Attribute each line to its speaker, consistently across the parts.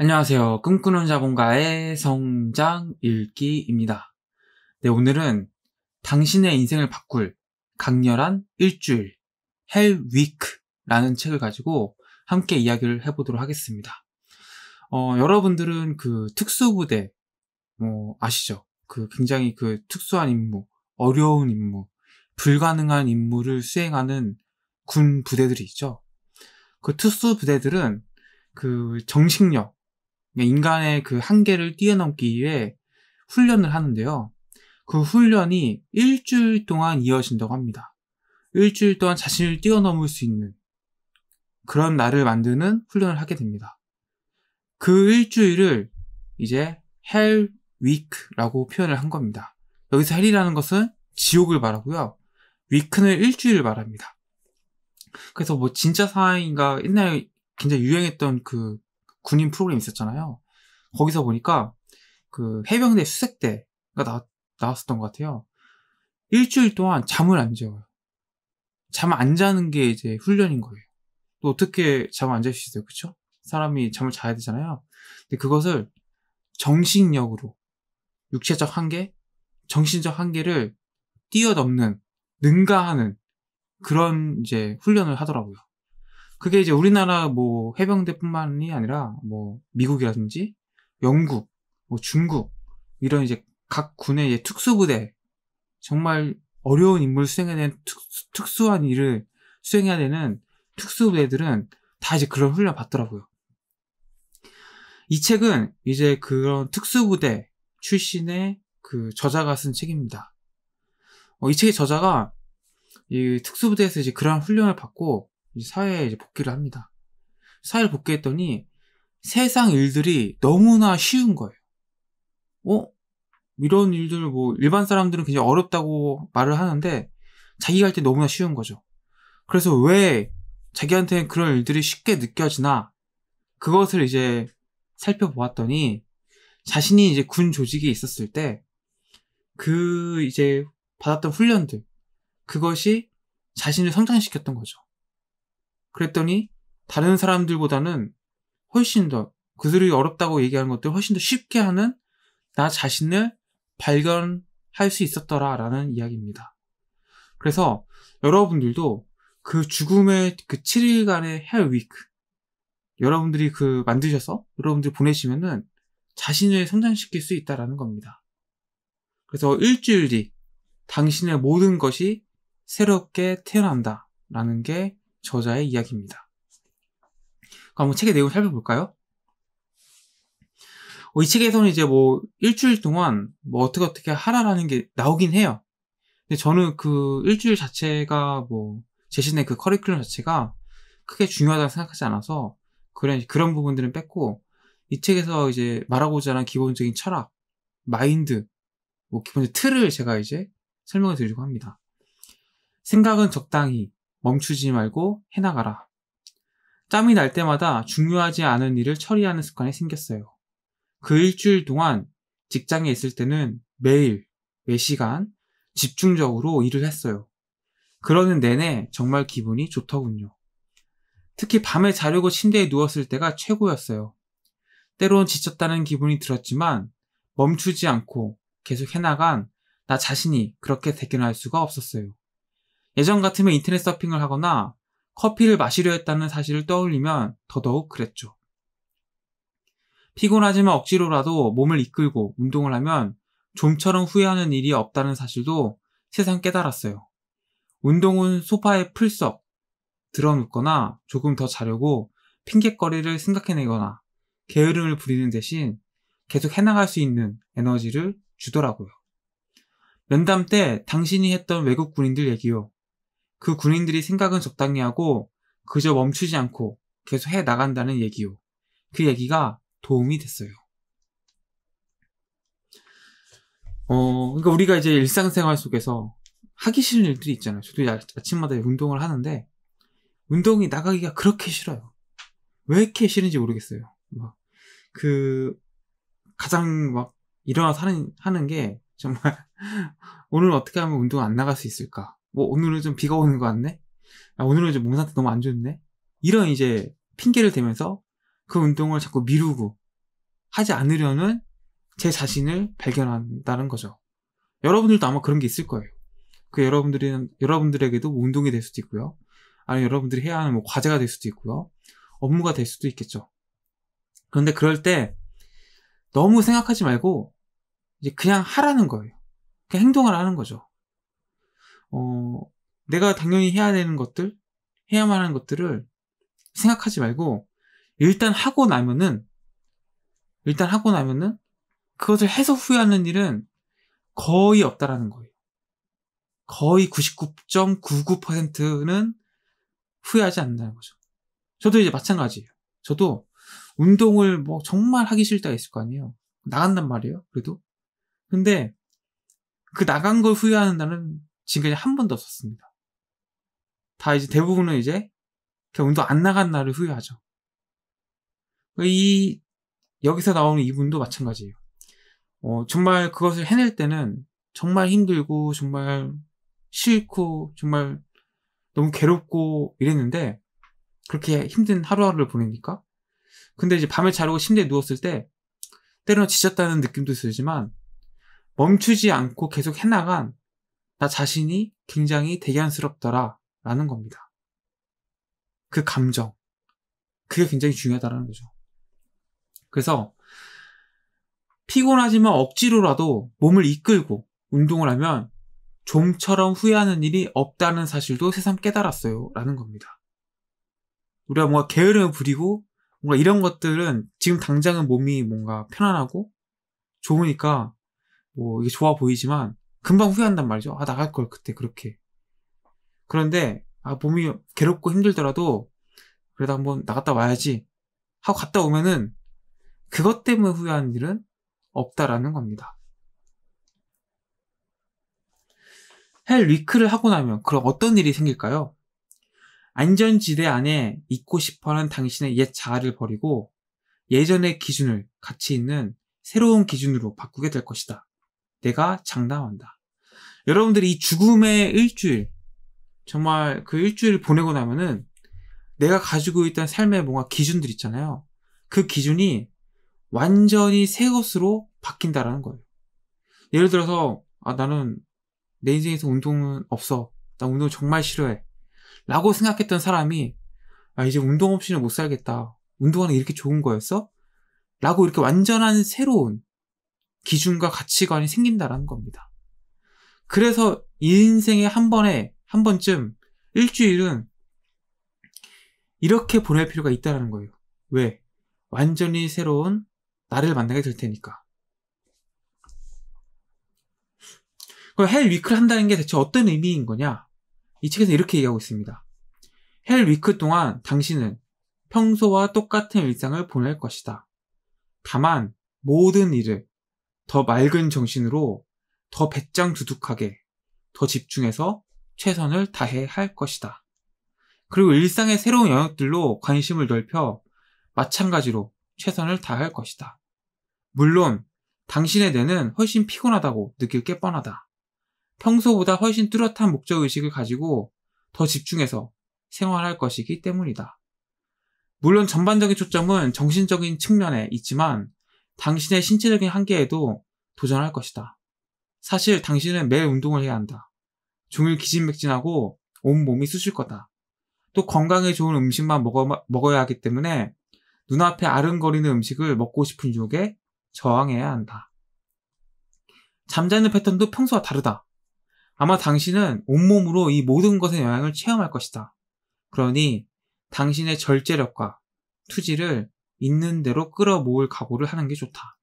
Speaker 1: 안녕하세요. 꿈꾸는 자본가의 성장 읽기입니다. 네, 오늘은 당신의 인생을 바꿀 강렬한 일주일, 헬 위크라는 책을 가지고 함께 이야기를 해보도록 하겠습니다. 어, 여러분들은 그 특수부대, 뭐, 아시죠? 그 굉장히 그 특수한 임무, 어려운 임무, 불가능한 임무를 수행하는 군 부대들이 있죠. 그 특수 부대들은 그 정신력, 그러니까 인간의 그 한계를 뛰어넘기 위해 훈련을 하는데요. 그 훈련이 일주일 동안 이어진다고 합니다. 일주일 동안 자신을 뛰어넘을 수 있는 그런 나를 만드는 훈련을 하게 됩니다. 그 일주일을 이제 헬 위크라고 표현을 한 겁니다. 여기서 헬이라는 것은 지옥을 말하고요. 위크는 일주일을 말합니다. 그래서 뭐 진짜 사항인가 옛날에 굉장히 유행했던 그 군인 프로그램 있었잖아요. 거기서 보니까 그 해병대 수색대가 나, 나왔었던 것 같아요. 일주일 동안 잠을 안 재워요. 잠 안 자는 게 이제 훈련인 거예요. 또 어떻게 잠을 안잘 수 있어요, 그렇죠? 사람이 잠을 자야 되잖아요. 근데 그것을 정신력으로 육체적 한계, 정신적 한계를 뛰어넘는, 능가하는 그런 이제 훈련을 하더라고요. 그게 이제 우리나라 뭐 해병대뿐만이 아니라 뭐 미국이라든지 영국, 뭐 중국 이런 이제 각 군의 특수부대 정말 어려운 임무를 수행해야 되는 특, 수한 일을 수행해야 되는 특수부대들은 다 이제 그런 훈련 받더라고요. 이 책은 이제 그런 특수부대 출신의 그 저자가 쓴 책입니다. 어, 이 책의 저자가 이 특수부대에서 이제 그런 훈련을 받고 사회에 이제 복귀를 합니다. 사회를 복귀했더니 세상 일들이 너무나 쉬운 거예요. 어? 이런 일들 뭐 일반 사람들은 굉장 어렵다고 말을 하는데 자기가 할 때 너무나 쉬운 거죠. 그래서 왜 자기한테 는 그런 일들이 쉽게 느껴지나 그것을 이제 살펴보았더니 자신이 이제 군 조직에 있었을 때 그 이제 받았던 훈련들 그것이 자신을 성장시켰던 거죠. 그랬더니 다른 사람들보다는 훨씬 더 그들이 어렵다고 얘기하는 것들 훨씬 더 쉽게 하는 나 자신을 발견할 수 있었더라라는 이야기입니다. 그래서 여러분들도 그 죽음의 그 7일간의 헬 위크 여러분들이 그 만드셔서 여러분들이 보내시면은 자신을 성장시킬 수 있다라는 겁니다. 그래서 일주일 뒤 당신의 모든 것이 새롭게 태어난다라는 게 저자의 이야기입니다. 그럼 책의 내용을 살펴볼까요? 어, 이 책에서는 이제 뭐 일주일 동안 뭐 어떻게 어떻게 하라라는 게 나오긴 해요. 근데 저는 그 일주일 자체가 뭐 제신의 그 커리큘럼 자체가 크게 중요하다고 생각하지 않아서 그런 그런 부분들은 뺐고 이 책에서 이제 말하고자 하는 기본적인 철학, 마인드, 뭐 기본적인 틀을 제가 이제 설명을 드리려고 합니다. 생각은 적당히, 멈추지 말고 해나가라. 짬이 날 때마다 중요하지 않은 일을 처리하는 습관이 생겼어요. 그 일주일 동안 직장에 있을 때는 매일, 매시간 집중적으로 일을 했어요. 그러는 내내 정말 기분이 좋더군요. 특히 밤에 자려고 침대에 누웠을 때가 최고였어요. 때론 지쳤다는 기분이 들었지만 멈추지 않고 계속 해나간 나 자신이 그렇게 대견할 수가 없었어요. 예전 같으면 인터넷 서핑을 하거나 커피를 마시려 했다는 사실을 떠올리면 더더욱 그랬죠. 피곤하지만 억지로라도 몸을 이끌고 운동을 하면 좀처럼 후회하는 일이 없다는 사실도 세상 깨달았어요. 운동은 소파에 풀썩 들어눕거나 조금 더 자려고 핑곗거리를 생각해내거나 게으름을 부리는 대신 계속 해나갈 수 있는 에너지를 주더라고요. 면담 때 당신이 했던 외국 군인들 얘기요. 그 군인들이 생각은 적당히 하고 그저 멈추지 않고 계속 해 나간다는 얘기요. 그 얘기가 도움이 됐어요. 어, 그러니까 우리가 이제 일상생활 속에서 하기 싫은 일들이 있잖아요. 저도 아침마다 운동을 하는데 운동이 나가기가 그렇게 싫어요. 왜 이렇게 싫은지 모르겠어요. 막그 가장 막 일어나서 하는 하는 게 정말 오늘 어떻게 하면 운동 안 나갈 수 있을까? 뭐 오늘은 좀 비가 오는 것 같네. 아, 오늘은 좀 몸 상태 너무 안좋네 이런 이제 핑계를 대면서 그 운동을 자꾸 미루고 하지 않으려는 제 자신을 발견한다는 거죠. 여러분들도 아마 그런 게 있을 거예요. 그 여러분들이 여러분들에게도 뭐 운동이 될 수도 있고요. 아니면 여러분들이 해야 하는 뭐 과제가 될 수도 있고요. 업무가 될 수도 있겠죠. 그런데 그럴 때 너무 생각하지 말고 이제 그냥 하라는 거예요. 그냥 행동을 하는 거죠. 어, 내가 당연히 해야 되는 것들, 해야만 하는 것들을 생각하지 말고, 일단 하고 나면은, 일단 하고 나면은, 그것을 해서 후회하는 일은 거의 없다라는 거예요. 거의 99.99%는 후회하지 않는다는 거죠. 저도 이제 마찬가지예요. 저도 운동을 뭐 정말 하기 싫다 했을 거 아니에요. 나간단 말이에요. 그래도. 근데 그 나간 걸 후회하는 날은 지금까지 한 번도 없었습니다. 다 이제 대부분은 이제 그냥 운동 안 나간 날을 후회하죠. 이 여기서 나오는 이분도 마찬가지예요. 어, 정말 그것을 해낼 때는 정말 힘들고 정말 싫고 정말 너무 괴롭고 이랬는데 그렇게 힘든 하루하루를 보내니까 근데 이제 밤에 자려고 침대에 누웠을 때 때로는 지쳤다는 느낌도 들지만 멈추지 않고 계속 해나간 나 자신이 굉장히 대견스럽더라 라는 겁니다. 그 감정. 그게 굉장히 중요하다는 거죠. 그래서 피곤하지만 억지로라도 몸을 이끌고 운동을 하면 좀처럼 후회하는 일이 없다는 사실도 새삼 깨달았어요. 라는 겁니다. 우리가 뭔가 게으름을 부리고 뭔가 이런 것들은 지금 당장은 몸이 뭔가 편안하고 좋으니까 뭐 이게 좋아 보이지만 금방 후회한단 말이죠. 아, 나갈 걸, 그때 그렇게. 그런데, 아, 몸이 괴롭고 힘들더라도, 그래도 한번 나갔다 와야지. 하고 갔다 오면은, 그것 때문에 후회한 일은 없다라는 겁니다. 헬 위크를 하고 나면, 그럼 어떤 일이 생길까요? 안전지대 안에 있고 싶어 하는 당신의 옛 자아를 버리고, 예전의 기준을 같이 있는 새로운 기준으로 바꾸게 될 것이다. 내가 장담한다. 여러분들이 이 죽음의 일주일, 정말 그 일주일 보내고 나면은 내가 가지고 있던 삶의 뭔가 기준들 있잖아요. 그 기준이 완전히 새 것으로 바뀐다라는 거예요. 예를 들어서, 아, 나는 내 인생에서 운동은 없어. 나 운동 정말 싫어해. 라고 생각했던 사람이, 아, 이제 운동 없이는 못 살겠다. 운동하는 이렇게 좋은 거였어? 라고 이렇게 완전한 새로운 기준과 가치관이 생긴다라는 겁니다. 그래서 인생에 한 번에 한 번쯤 일주일은 이렇게 보낼 필요가 있다라는 거예요. 왜? 완전히 새로운 나를 만나게 될 테니까. 그럼 헬 위크를 한다는 게 대체 어떤 의미인 거냐? 이 책에서 이렇게 얘기하고 있습니다. 헬 위크 동안 당신은 평소와 똑같은 일상을 보낼 것이다. 다만 모든 일을 더 맑은 정신으로 더 배짱 두둑하게 더 집중해서 최선을 다해 할 것이다. 그리고 일상의 새로운 영역들로 관심을 넓혀 마찬가지로 최선을 다할 것이다. 물론 당신의 뇌는 훨씬 피곤하다고 느낄 게 뻔하다. 평소보다 훨씬 뚜렷한 목적의식을 가지고 더 집중해서 생활할 것이기 때문이다. 물론 전반적인 초점은 정신적인 측면에 있지만 당신의 신체적인 한계에도 도전할 것이다. 사실 당신은 매일 운동을 해야 한다. 종일 기진맥진하고 온몸이 쑤실 거다. 또 건강에 좋은 음식만 먹어, 먹어야 하기 때문에 눈앞에 아른거리는 음식을 먹고 싶은 욕에 저항해야 한다. 잠자는 패턴도 평소와 다르다. 아마 당신은 온몸으로 이 모든 것의 영향을 체험할 것이다. 그러니 당신의 절제력과 투지를 있는 대로 끌어모을 각오를 하는 게 좋다.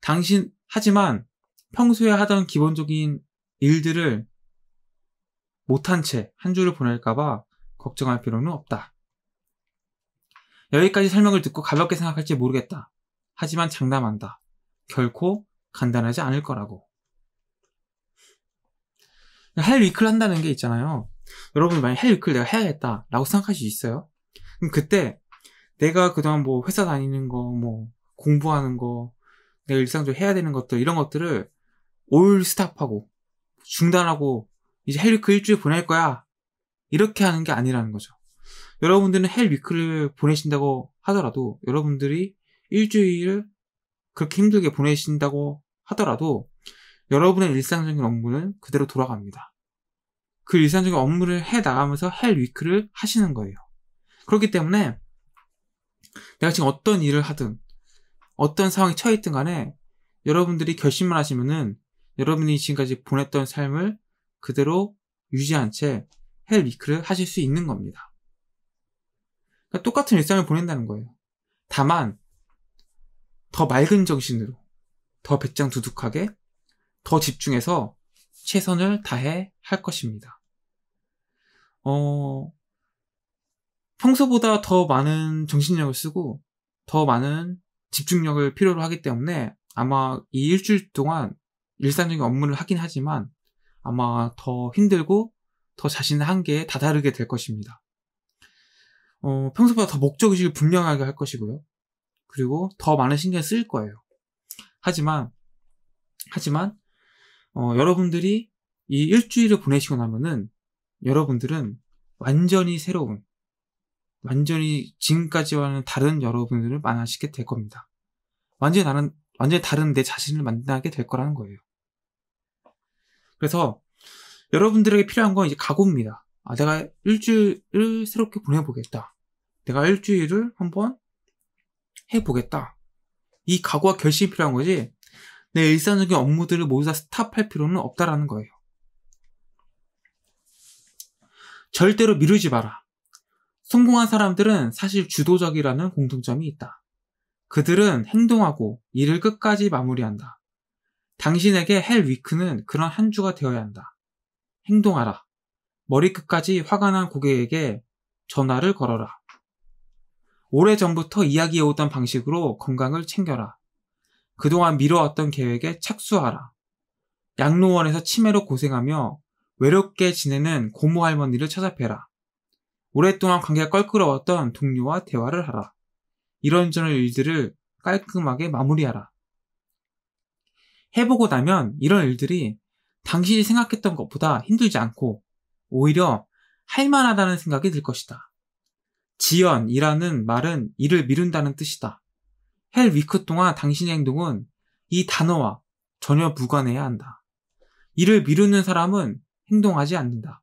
Speaker 1: 당신, 하지만 평소에 하던 기본적인 일들을 못한 채 한 주를 보낼까봐 걱정할 필요는 없다. 여기까지 설명을 듣고 가볍게 생각할지 모르겠다. 하지만 장담한다. 결코 간단하지 않을 거라고. 헬 위클 한다는 게 있잖아요. 여러분 만약 헬 위클 내가 해야겠다 라고 생각할 수 있어요. 그럼 그때 내가 그동안 뭐 회사 다니는 거, 뭐 공부하는 거, 내가 일상적으로 해야 되는 것들, 이런 것들을 올 스탑하고 중단하고 이제 헬위크 그 일주일 보낼 거야 이렇게 하는 게 아니라는 거죠. 여러분들은 헬위크를 보내신다고 하더라도 여러분들이 일주일을 그렇게 힘들게 보내신다고 하더라도 여러분의 일상적인 업무는 그대로 돌아갑니다. 그 일상적인 업무를 해 나가면서 헬 위크를 하시는 거예요. 그렇기 때문에 내가 지금 어떤 일을 하든 어떤 상황에 처해 있든 간에 여러분들이 결심만 하시면은 여러분이 지금까지 보냈던 삶을 그대로 유지한 채 헬위크를 하실 수 있는 겁니다. 그러니까 똑같은 일상을 보낸다는 거예요. 다만 더 맑은 정신으로 더 배짱 두둑하게 더 집중해서 최선을 다해 할 것입니다. 어, 평소보다 더 많은 정신력을 쓰고 더 많은 집중력을 필요로 하기 때문에 아마 이 일주일 동안 일상적인 업무를 하긴 하지만 아마 더 힘들고 더 자신의 한계에 다다르게 될 것입니다. 어, 평소보다 더 목적의식을 분명하게 할 것이고요. 그리고 더 많은 신경을 쓸 거예요. 하지만, 하지만, 어, 여러분들이 이 일주일을 보내시고 나면은 여러분들은 완전히 새로운, 완전히 지금까지와는 다른 여러분들을 만나시게 될 겁니다. 완전히 다른, 완전히 다른 내 자신을 만나게 될 거라는 거예요. 그래서 여러분들에게 필요한 건 이제 각오입니다. 아, 내가 일주일을 새롭게 보내보겠다. 내가 일주일을 한번 해보겠다. 이 각오와 결심이 필요한 거지, 내 일상적인 업무들을 모두 다 스탑할 필요는 없다라는 거예요. 절대로 미루지 마라. 성공한 사람들은 사실 주도적이라는 공통점이 있다. 그들은 행동하고 일을 끝까지 마무리한다. 당신에게 헬 위크는 그런 한 주가 되어야 한다. 행동하라. 머리끝까지 화가 난 고객에게 전화를 걸어라. 오래전부터 이야기해오던 방식으로 건강을 챙겨라. 그동안 미뤄왔던 계획에 착수하라. 양로원에서 치매로 고생하며 외롭게 지내는 고모 할머니를 찾아뵈라. 오랫동안 관계가 껄끄러웠던 동료와 대화를 하라. 이런저런 일들을 깔끔하게 마무리하라. 해보고 나면 이런 일들이 당신이 생각했던 것보다 힘들지 않고 오히려 할만하다는 생각이 들 것이다. 지연이라는 말은 일을 미룬다는 뜻이다. 헬 위크 동안 당신의 행동은 이 단어와 전혀 무관해야 한다. 일을 미루는 사람은 행동하지 않는다.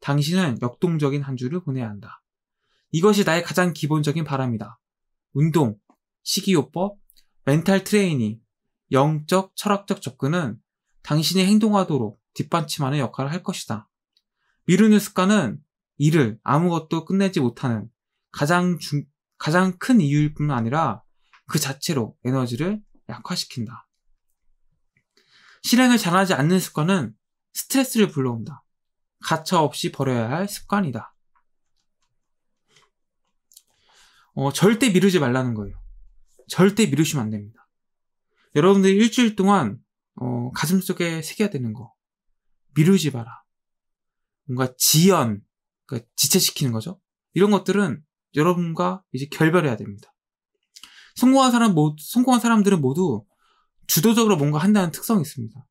Speaker 1: 당신은 역동적인 한 주를 보내야 한다. 이것이 나의 가장 기본적인 바람이다. 운동, 식이요법, 멘탈 트레이닝, 영적, 철학적 접근은 당신이 행동하도록 뒷받침하는 역할을 할 것이다. 미루는 습관은 일을 아무것도 끝내지 못하는 가장 중, 가장 큰 이유일 뿐 아니라 그 자체로 에너지를 약화시킨다. 실행을 잘하지 않는 습관은 스트레스를 불러온다. 가차없이 버려야 할 습관이다. 어, 절대 미루지 말라는 거예요. 절대 미루시면 안 됩니다. 여러분들이 일주일 동안 어, 가슴속에 새겨야 되는 거 미루지 마라. 뭔가 지연, 그러니까 지체시키는 거죠. 이런 것들은 여러분과 이제 결별해야 됩니다. 성공한 사람 모, 성공한 사람들은 모두 주도적으로 뭔가 한다는 특성이 있습니다.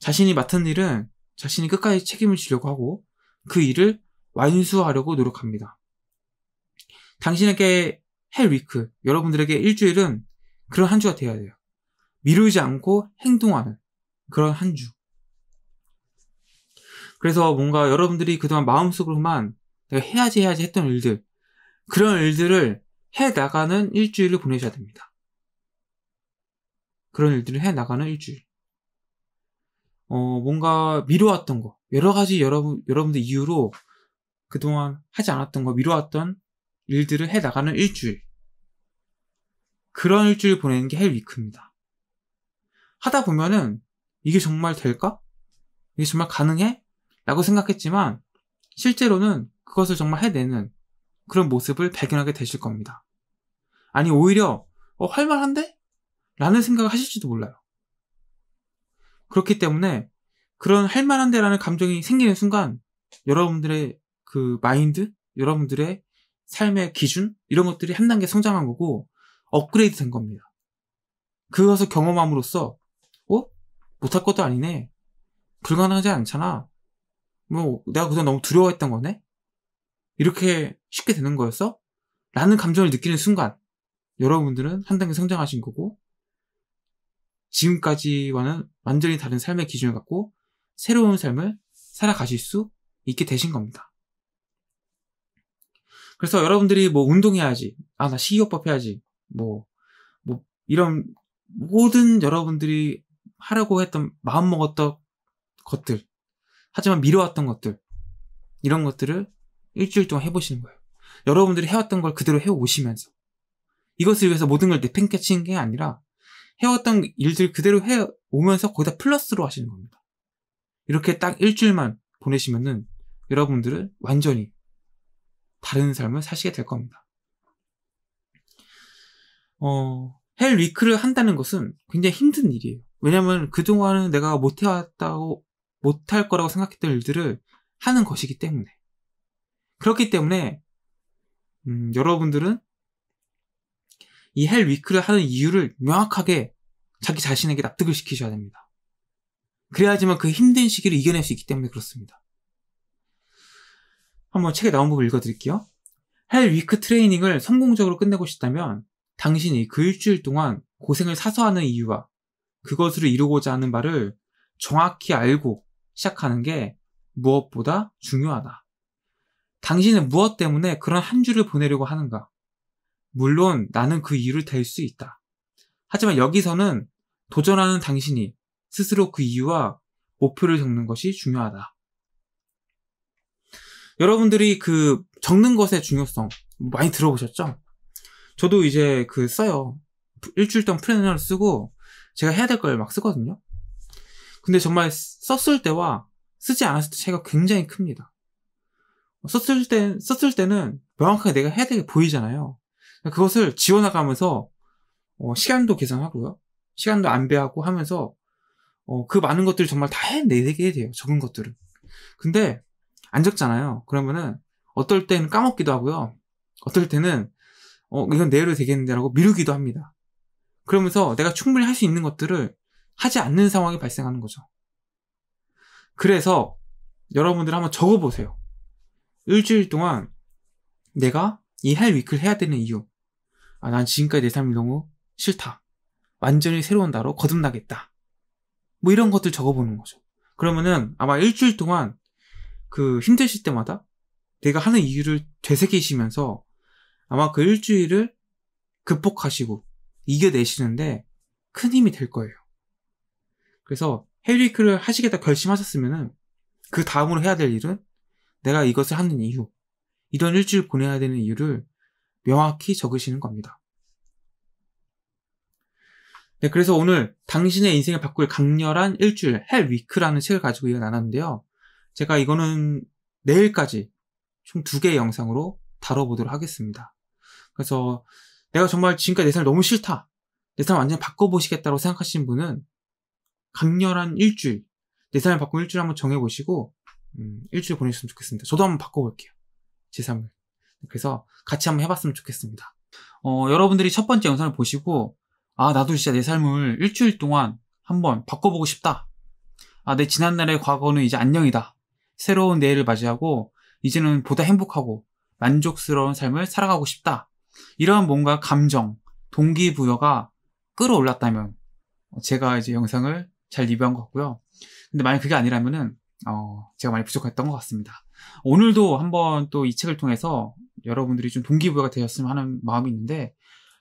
Speaker 1: 자신이 맡은 일은 자신이 끝까지 책임을 지려고 하고 그 일을 완수하려고 노력합니다. 당신에게 헬위크, 여러분들에게 일주일은 그런 한 주가 되어야 돼요. 미루지 않고 행동하는 그런 한 주. 그래서 뭔가 여러분들이 그동안 마음속으로만 내가 해야지 해야지 했던 일들, 그런 일들을 해 나가는 일주일을 보내셔야 됩니다. 그런 일들을 해 나가는 일주일. 어, 뭔가 미뤄왔던 거, 여러 가지 여러분, 여러분들 이유로 그동안 하지 않았던 거, 미뤄왔던 일들을 해 나가는 일주일. 그런 일주일 보내는 게 헬위크입니다. 하다 보면은 이게 정말 될까? 이게 정말 가능해? 라고 생각했지만 실제로는 그것을 정말 해내는 그런 모습을 발견하게 되실 겁니다. 아니, 오히려, 어, 할만한데? 라는 생각을 하실지도 몰라요. 그렇기 때문에 그런 할만한데라는 감정이 생기는 순간 여러분들의 그 마인드, 여러분들의 삶의 기준 이런 것들이 한 단계 성장한 거고 업그레이드 된 겁니다. 그것을 경험함으로써 어? 못할 것도 아니네. 불가능하지 않잖아. 뭐 내가 그동안 너무 두려워했던 거네. 이렇게 쉽게 되는 거였어? 라는 감정을 느끼는 순간 여러분들은 한 단계 성장하신 거고 지금까지와는 완전히 다른 삶의 기준을 갖고 새로운 삶을 살아가실 수 있게 되신 겁니다. 그래서 여러분들이 뭐 운동해야지, 아 나 식이요법 해야지, 뭐, 뭐 이런 모든 여러분들이 하려고 했던 마음 먹었던 것들, 하지만 미뤄왔던 것들 이런 것들을 일주일 동안 해보시는 거예요. 여러분들이 해왔던 걸 그대로 해오시면서 이것을 위해서 모든 걸 내팽개치는 게 아니라 해왔던 일들 그대로 해오면서 거기다 플러스로 하시는 겁니다. 이렇게 딱 일주일만 보내시면은 여러분들은 완전히 다른 삶을 사시게 될 겁니다. 어, 헬 위크를 한다는 것은 굉장히 힘든 일이에요. 왜냐면 그동안은 내가 못해왔다고, 못할 거라고 생각했던 일들을 하는 것이기 때문에. 그렇기 때문에, 음, 여러분들은 이 헬 위크를 하는 이유를 명확하게 자기 자신에게 납득을 시키셔야 됩니다. 그래야지만 그 힘든 시기를 이겨낼 수 있기 때문에 그렇습니다. 한번 책에 나온 부분 읽어드릴게요. 헬 위크 트레이닝을 성공적으로 끝내고 싶다면 당신이 그 일주일 동안 고생을 사서 하는 이유와 그것을 이루고자 하는 바를 정확히 알고 시작하는 게 무엇보다 중요하다. 당신은 무엇 때문에 그런 한 주를 보내려고 하는가? 물론 나는 그 이유를 댈 수 있다. 하지만 여기서는 도전하는 당신이 스스로 그 이유와 목표를 적는 것이 중요하다. 여러분들이 그 적는 것의 중요성 많이 들어보셨죠? 저도 이제 그 써요. 일주일 동안 플래너를 쓰고 제가 해야 될 걸 막 쓰거든요. 근데 정말 썼을 때와 쓰지 않았을 때 차이가 굉장히 큽니다. 썼을 때, 썼을 때는 명확하게 내가 해야 되게 보이잖아요. 그것을 지워나가면서, 어, 시간도 계산하고요. 시간도 안배하고 하면서, 어, 그 많은 것들을 정말 다 해내게 돼요. 적은 것들을. 근데, 안 적잖아요. 그러면은 어떨 때는 까먹기도 하고요. 어떨 때는 어, 이건 내일로 되겠는데라고 미루기도 합니다. 그러면서 내가 충분히 할 수 있는 것들을 하지 않는 상황이 발생하는 거죠. 그래서 여러분들 한번 적어보세요. 일주일 동안 내가 이 할 위크를 해야 되는 이유. 아, 난 지금까지 내 삶이 너무 싫다. 완전히 새로운 나로 거듭나겠다. 뭐 이런 것들 적어보는 거죠. 그러면은 아마 일주일 동안 그 힘드실 때마다 내가 하는 이유를 되새기시면서 아마 그 일주일을 극복하시고 이겨내시는데 큰 힘이 될 거예요. 그래서 헤리크를 하시겠다 결심하셨으면은 그 다음으로 해야 될 일은 내가 이것을 하는 이유, 이런 일주일 보내야 되는 이유를 명확히 적으시는 겁니다. 네, 그래서 오늘 당신의 인생을 바꿀 강렬한 일주일, 헬 위크라는 책을 가지고 이야기 나눴는데요. 제가 이거는 내일까지 총 두 개의 영상으로 다뤄보도록 하겠습니다. 그래서 내가 정말 지금까지 내 삶 너무 싫다. 내 삶 완전히 바꿔보시겠다고 생각하시는 분은 강렬한 일주일, 내 삶을 바꾸는 일주일 한번 정해보시고 음, 일주일 보내셨으면 좋겠습니다. 저도 한번 바꿔볼게요. 제 삶을. 그래서 같이 한번 해봤으면 좋겠습니다. 어, 여러분들이 첫 번째 영상을 보시고 아 나도 진짜 내 삶을 일주일 동안 한번 바꿔보고 싶다. 아내 지난날의 과거는 이제 안녕이다. 새로운 내일을 맞이하고 이제는 보다 행복하고 만족스러운 삶을 살아가고 싶다. 이런 뭔가 감정, 동기부여가 끌어올랐다면 제가 이제 영상을 잘 리뷰한 것 같고요. 근데 만약 그게 아니라면은 어, 제가 많이 부족했던 것 같습니다. 오늘도 한번 또 이 책을 통해서 여러분들이 좀 동기부여가 되셨으면 하는 마음이 있는데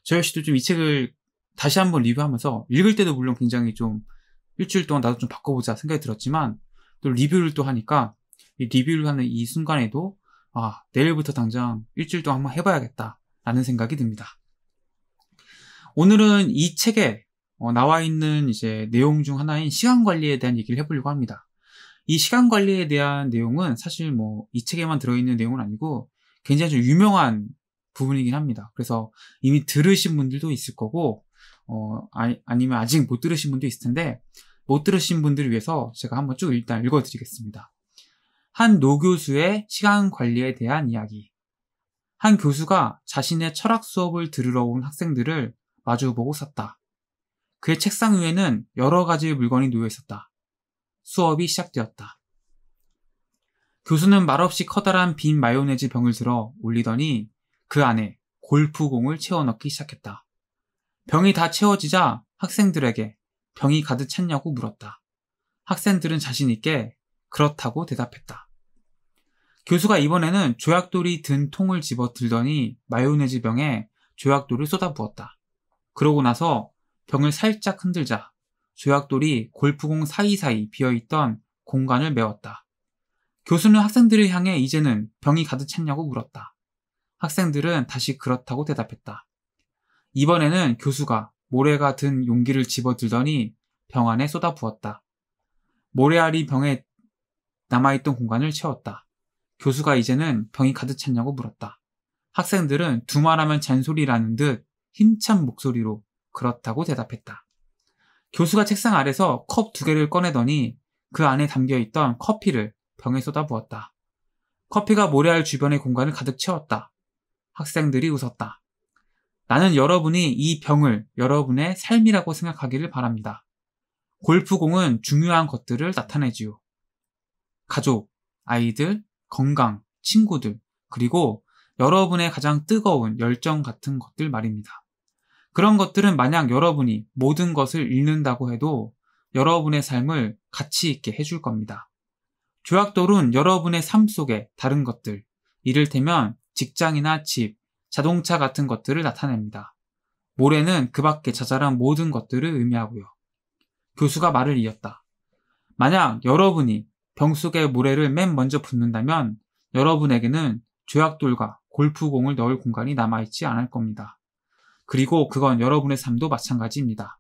Speaker 1: 저 역시도 좀 이 책을 다시 한번 리뷰하면서 읽을 때도 물론 굉장히 좀 일주일 동안 나도 좀 바꿔보자 생각이 들었지만 또 리뷰를 또 하니까 이 리뷰를 하는 이 순간에도 아, 내일부터 당장 일주일 동안 한번 해봐야겠다. 라는 생각이 듭니다. 오늘은 이 책에 어, 나와 있는 이제 내용 중 하나인 시간 관리에 대한 얘기를 해보려고 합니다. 이 시간 관리에 대한 내용은 사실 뭐 이 책에만 들어있는 내용은 아니고 굉장히 좀 유명한 부분이긴 합니다. 그래서 이미 들으신 분들도 있을 거고, 어, 아, 아니, 면 아직 못 들으신 분도 있을 텐데, 못 들으신 분들을 위해서 제가 한번 쭉 일단 읽어드리겠습니다. 한노 교수의 시간 관리에 대한 이야기. 한 교수가 자신의 철학 수업을 들으러 온 학생들을 마주보고 섰다. 그의 책상 위에는 여러 가지 물건이 놓여 있었다. 수업이 시작되었다. 교수는 말없이 커다란 빈 마요네즈 병을 들어 올리더니 그 안에 골프공을 채워 넣기 시작했다. 병이 다 채워지자 학생들에게 병이 가득 찼냐고 물었다. 학생들은 자신있게 그렇다고 대답했다. 교수가 이번에는 조약돌이 든 통을 집어 들더니 마요네즈 병에 조약돌을 쏟아부었다. 그러고 나서 병을 살짝 흔들자 조약돌이 골프공 사이사이 비어있던 공간을 메웠다. 교수는 학생들을 향해 이제는 병이 가득 찼냐고 물었다. 학생들은 다시 그렇다고 대답했다. 이번에는 교수가 모래가 든 용기를 집어들더니 병 안에 쏟아부었다. 모래알이 병에 남아있던 공간을 채웠다. 교수가 이제는 병이 가득 찼냐고 물었다. 학생들은 두말하면 잔소리라는 듯 힘찬 목소리로 그렇다고 대답했다. 교수가 책상 아래서 컵 두 개를 꺼내더니 그 안에 담겨있던 커피를 병에 쏟아부었다. 커피가 모래알 주변의 공간을 가득 채웠다. 학생들이 웃었다. 나는 여러분이 이 병을 여러분의 삶이라고 생각하기를 바랍니다. 골프공은 중요한 것들을 나타내지요. 가족, 아이들, 건강, 친구들, 그리고 여러분의 가장 뜨거운 열정 같은 것들 말입니다. 그런 것들은 만약 여러분이 모든 것을 잃는다고 해도 여러분의 삶을 가치 있게 해줄 겁니다. 조약돌은 여러분의 삶속에 다른 것들, 이를테면 직장이나 집, 자동차 같은 것들을 나타냅니다. 모래는 그 밖에 자잘한 모든 것들을 의미하고요. 교수가 말을 이었다. 만약 여러분이 병속의 모래를 맨 먼저 붓는다면 여러분에게는 죄악돌과 골프공을 넣을 공간이 남아있지 않을 겁니다. 그리고 그건 여러분의 삶도 마찬가지입니다.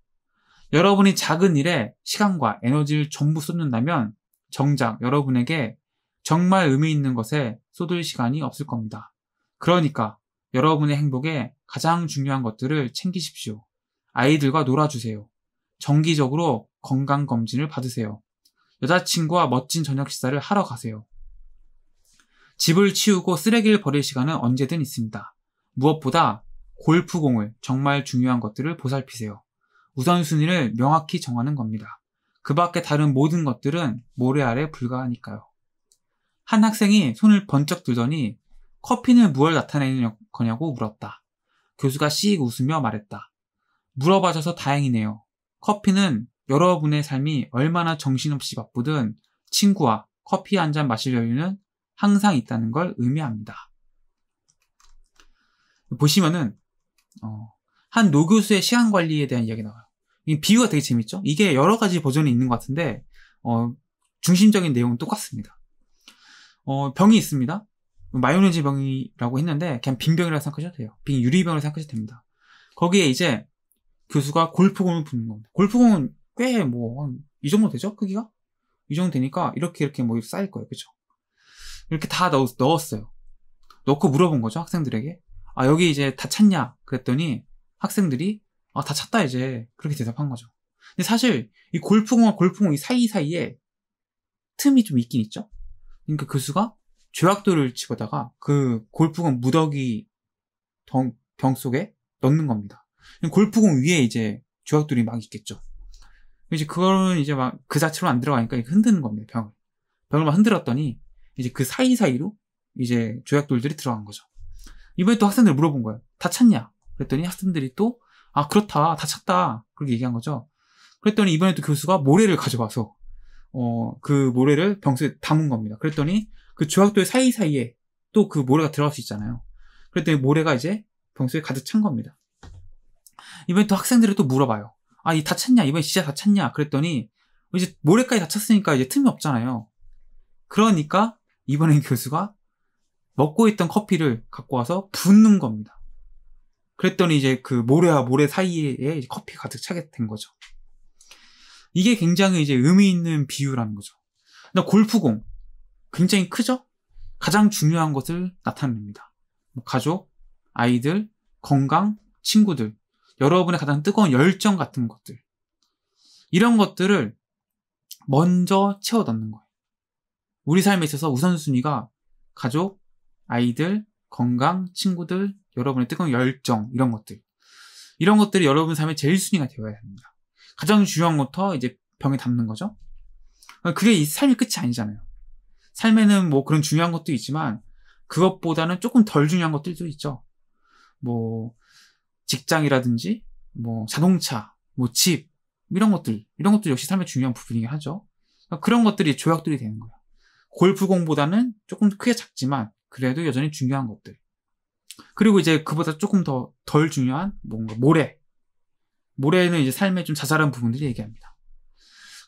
Speaker 1: 여러분이 작은 일에 시간과 에너지를 전부 쏟는다면 정작 여러분에게 정말 의미 있는 것에 쏟을 시간이 없을 겁니다. 그러니까 여러분의 행복에 가장 중요한 것들을 챙기십시오. 아이들과 놀아주세요. 정기적으로 건강검진을 받으세요. 여자친구와 멋진 저녁 식사를 하러 가세요. 집을 치우고 쓰레기를 버릴 시간은 언제든 있습니다. 무엇보다 골프공을 정말 중요한 것들을 보살피세요. 우선순위를 명확히 정하는 겁니다. 그 밖에 다른 모든 것들은 모래알에 불과하니까요. 한 학생이 손을 번쩍 들더니 커피는 무엇 나타내는 거냐고 물었다. 교수가 씩 웃으며 말했다. 물어봐줘서 다행이네요. 커피는 여러분의 삶이 얼마나 정신없이 바쁘든 친구와 커피 한 잔 마실 여유는 항상 있다는 걸 의미합니다. 보시면은 어, 한 노교수의 시간 관리에 대한 이야기 나와요. 비유가 되게 재밌죠? 이게 여러 가지 버전이 있는 것 같은데 어, 중심적인 내용은 똑같습니다. 어, 병이 있습니다. 마요네즈 병이라고 했는데 그냥 빈 병이라고 생각하셔도 돼요. 빈 유리병을 생각하셔도 됩니다. 거기에 이제 교수가 골프공을 붓는 겁니다. 골프공은 꽤뭐이 정도 되죠? 크기가? 이 정도 되니까 이렇게 이렇게 뭐 쌓일 거예요. 그죠? 이렇게 다 넣, 넣었어요. 넣고 물어본 거죠. 학생들에게. 아, 여기 이제 다 찼냐? 그랬더니 학생들이 아, 다 찼다 이제. 그렇게 대답한 거죠. 근데 사실 이 골프공과 골프공 이 사이사이에 틈이 좀 있긴 있죠. 그러니까 교수가 조약돌을 집어다가 그 골프공 무더기 병, 병 속에 넣는 겁니다. 골프공 위에 이제 조약돌이 막 있겠죠. 이제 그거는 이제 막 그 자체로 안 들어가니까 흔드는 겁니다 병을 병을 막 흔들었더니 이제 그 사이 사이로 이제 조약돌들이 들어간 거죠. 이번에 또 학생들 물어본 거예요. 다쳤냐? 그랬더니 학생들이 또 아 그렇다 다쳤다 그렇게 얘기한 거죠. 그랬더니 이번에 또 교수가 모래를 가져와서 어그 모래를 병수에 담은 겁니다. 그랬더니 그 조약돌 사이 사이에 또 그 모래가 들어갈 수 있잖아요. 그랬더니 모래가 이제 병수에 가득 찬 겁니다. 이번에 또 학생들이 또 물어봐요. 아, 이 다쳤냐? 이번에 진짜 다쳤냐? 그랬더니 이제 모레까지 다쳤으니까 이제 틈이 없잖아요. 그러니까 이번엔 교수가 먹고 있던 커피를 갖고 와서 붓는 겁니다. 그랬더니 이제 그 모래와 모래 사이에 커피 가득 차게 된 거죠. 이게 굉장히 이제 의미 있는 비유라는 거죠. 나 그러니까 골프공 굉장히 크죠? 가장 중요한 것을 나타냅니다. 뭐 가족, 아이들, 건강, 친구들 여러분의 가장 뜨거운 열정 같은 것들. 이런 것들을 먼저 채워 넣는 거예요. 우리 삶에 있어서 우선순위가 가족, 아이들, 건강, 친구들, 여러분의 뜨거운 열정, 이런 것들. 이런 것들이 여러분 삶의 제일 순위가 되어야 합니다. 가장 중요한 것부터 이제 병에 담는 거죠. 그게 이 삶이 끝이 아니잖아요. 삶에는 뭐 그런 중요한 것도 있지만 그것보다는 조금 덜 중요한 것들도 있죠. 뭐 직장이라든지 뭐 자동차, 뭐 집 이런 것들 이런 것들 역시 삶의 중요한 부분이긴 하죠. 그러니까 그런 것들이 조약들이 되는 거예요. 골프공보다는 조금 크게 작지만 그래도 여전히 중요한 것들. 그리고 이제 그보다 조금 더 덜 중요한 뭔가 모래. 모래는 이제 삶의 좀 자잘한 부분들이 얘기합니다.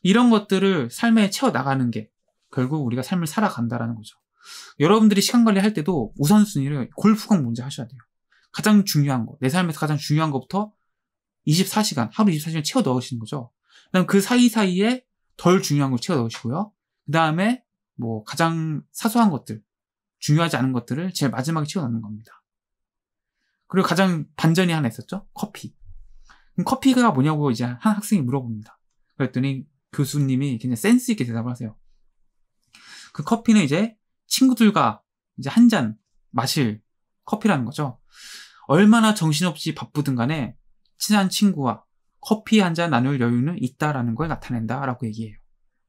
Speaker 1: 이런 것들을 삶에 채워 나가는 게 결국 우리가 삶을 살아간다라는 거죠. 여러분들이 시간 관리할 때도 우선순위를 골프공 문제 하셔야 돼요. 가장 중요한 거, 내 삶에서 가장 중요한 것부터 24시간, 하루 24시간 채워 넣으시는 거죠. 그다음 그 사이사이에 덜 중요한 걸 채워 넣으시고요. 그 다음에 뭐 가장 사소한 것들, 중요하지 않은 것들을 제일 마지막에 채워 넣는 겁니다. 그리고 가장 반전이 하나 있었죠. 커피. 커피가 뭐냐고 이제 한 학생이 물어봅니다. 그랬더니 교수님이 굉장히 센스 있게 대답을 하세요. 그 커피는 이제 친구들과 이제 한 잔 마실 커피라는 거죠. 얼마나 정신없이 바쁘든 간에 친한 친구와 커피 한 잔 나눌 여유는 있다라는 걸 나타낸다라고 얘기해요.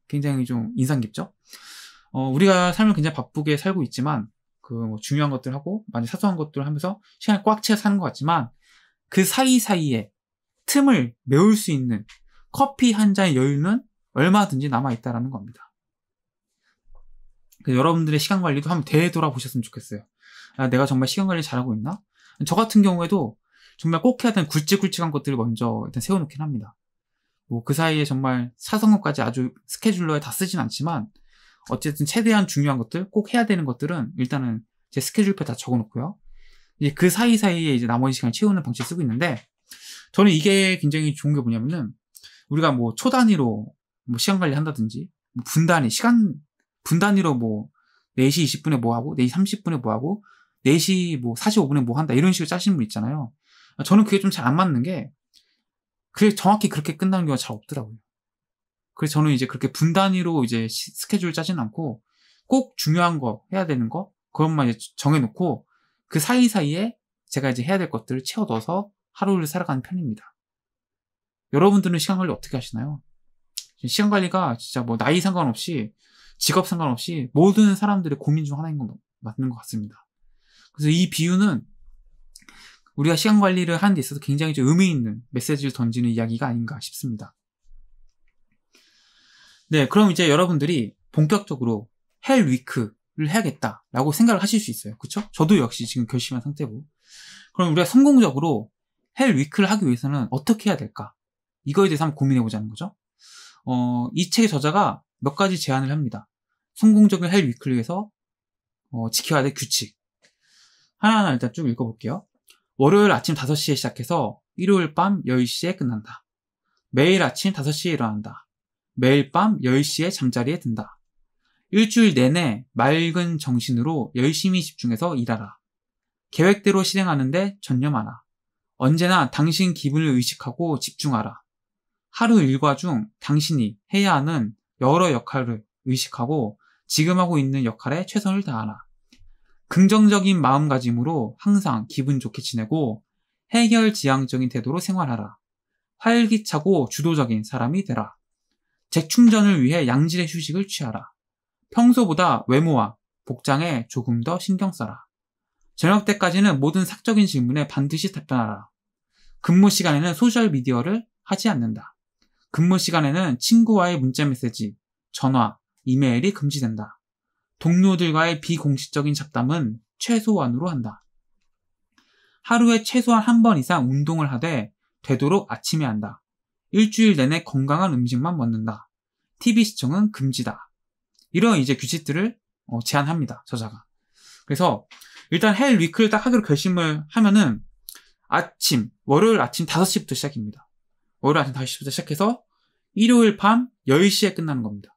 Speaker 1: 굉장히 좀 인상 깊죠? 어, 우리가 삶을 굉장히 바쁘게 살고 있지만 그뭐 중요한 것들 하고 많이 사소한 것들 하면서 시간을 꽉 채워 사는 것 같지만 그 사이사이에 틈을 메울 수 있는 커피 한 잔의 여유는 얼마든지 남아있다라는 겁니다. 그 여러분들의 시간 관리도 한번 되돌아보셨으면 좋겠어요. 아, 내가 정말 시간 관리 잘하고 있나? 저 같은 경우에도 정말 꼭 해야 되는 굵직굵직한 것들을 먼저 일단 세워놓긴 합니다. 뭐 그 사이에 정말 사성어까지 아주 스케줄러에 다 쓰진 않지만 어쨌든 최대한 중요한 것들 꼭 해야 되는 것들은 일단은 제 스케줄표에 다 적어놓고요. 이제 그 사이사이에 이제 나머지 시간을 채우는 방식을 쓰고 있는데 저는 이게 굉장히 좋은 게 뭐냐면은 우리가 뭐 초단위로 뭐 시간 관리 한다든지 뭐 분단위 시간 분단위로 뭐 4시 20분에 뭐 하고 4시 30분에 뭐 하고 4시 뭐 45분에 뭐 한다 이런 식으로 짜시는 분 있잖아요. 저는 그게 좀 잘 안 맞는 게 그게 정확히 그렇게 끝나는 경우가 잘 없더라고요. 그래서 저는 이제 그렇게 분단위로 이제 스케줄 짜진 않고 꼭 중요한 거 해야 되는 거 그것만 이제 정해놓고 그 사이사이에 제가 이제 해야 될 것들을 채워 넣어서 하루를 살아가는 편입니다. 여러분들은 시간 관리 어떻게 하시나요? 시간 관리가 진짜 뭐 나이 상관없이 직업 상관없이 모든 사람들의 고민 중 하나인 건 맞는 것 같습니다. 그래서 이 비유는 우리가 시간 관리를 하는 데 있어서 굉장히 좀 의미 있는 메시지를 던지는 이야기가 아닌가 싶습니다. 네, 그럼 이제 여러분들이 본격적으로 헬 위크를 해야겠다라고 생각을 하실 수 있어요. 그렇죠? 저도 역시 지금 결심한 상태고. 그럼 우리가 성공적으로 헬 위크를 하기 위해서는 어떻게 해야 될까? 이거에 대해서 한번 고민해 보자는 거죠. 어, 이 책의 저자가 몇 가지 제안을 합니다. 성공적인 헬 위크를 위해서 어, 지켜야 될 규칙. 하나하나 일단 쭉 읽어볼게요. 월요일 아침 5시에 시작해서 일요일 밤 10시에 끝난다. 매일 아침 5시에 일어난다. 매일 밤 10시에 잠자리에 든다. 일주일 내내 맑은 정신으로 열심히 집중해서 일하라. 계획대로 실행하는데 전념하라. 언제나 당신 기분을 의식하고 집중하라. 하루 일과 중 당신이 해야 하는 여러 역할을 의식하고 지금 하고 있는 역할에 최선을 다하라. 긍정적인 마음가짐으로 항상 기분 좋게 지내고 해결지향적인 태도로 생활하라. 활기차고 주도적인 사람이 되라. 재충전을 위해 양질의 휴식을 취하라. 평소보다 외모와 복장에 조금 더 신경 써라. 저녁 때까지는 모든 사적인 질문에 반드시 답변하라. 근무 시간에는 소셜 미디어를 하지 않는다. 근무 시간에는 친구와의 문자 메시지, 전화, 이메일이 금지된다. 동료들과의 비공식적인 잡담은 최소한으로 한다. 하루에 최소한 한 번 이상 운동을 하되 되도록 아침에 한다. 일주일 내내 건강한 음식만 먹는다. TV 시청은 금지다. 이런 이제 규칙들을 어, 제안합니다. 저자가. 그래서 일단 헬 위크를 딱 하기로 결심을 하면은 아침, 월요일 아침 5시부터 시작입니다. 월요일 아침 5시부터 시작해서 일요일 밤 10시에 끝나는 겁니다.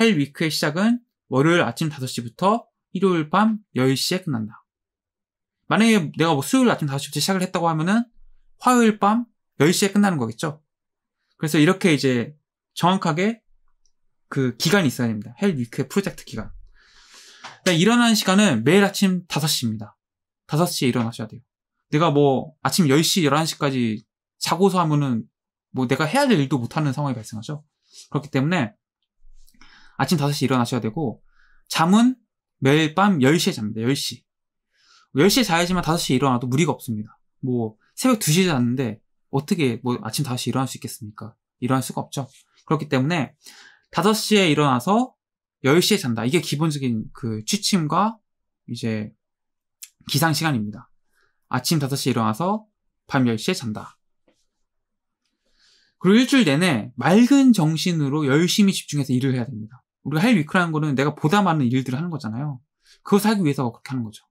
Speaker 1: 헬 위크의 시작은 월요일 아침 5시부터 일요일 밤 10시에 끝난다. 만약에 내가 뭐 수요일 아침 5시부터 시작을 했다고 하면은 화요일 밤 10시에 끝나는 거겠죠. 그래서 이렇게 이제 정확하게 그 기간이 있어야 됩니다. 헬 위크의 프로젝트 기간. 일단 그러니까 일어나는 시간은 매일 아침 5시입니다. 5시에 일어나셔야 돼요. 내가 뭐 아침 10시, 11시까지 자고서 하면은 뭐 내가 해야 될 일도 못하는 상황이 발생하죠. 그렇기 때문에 아침 5시 일어나셔야 되고 잠은 매일 밤 10시에 잡니다. 10시. 10시에 자야지만 5시에 일어나도 무리가 없습니다. 뭐 새벽 2시에 잤는데 어떻게 뭐 아침 5시에 일어날 수 있겠습니까? 일어날 수가 없죠. 그렇기 때문에 5시에 일어나서 10시에 잔다. 이게 기본적인 그 취침과 이제 기상 시간입니다. 아침 5시에 일어나서 밤 10시에 잔다. 그리고 일주일 내내 맑은 정신으로 열심히 집중해서 일을 해야 됩니다. 우리가 할 위크라는 거는 내가 보다 많은 일들을 하는 거잖아요. 그것을 하기 위해서 그렇게 하는 거죠.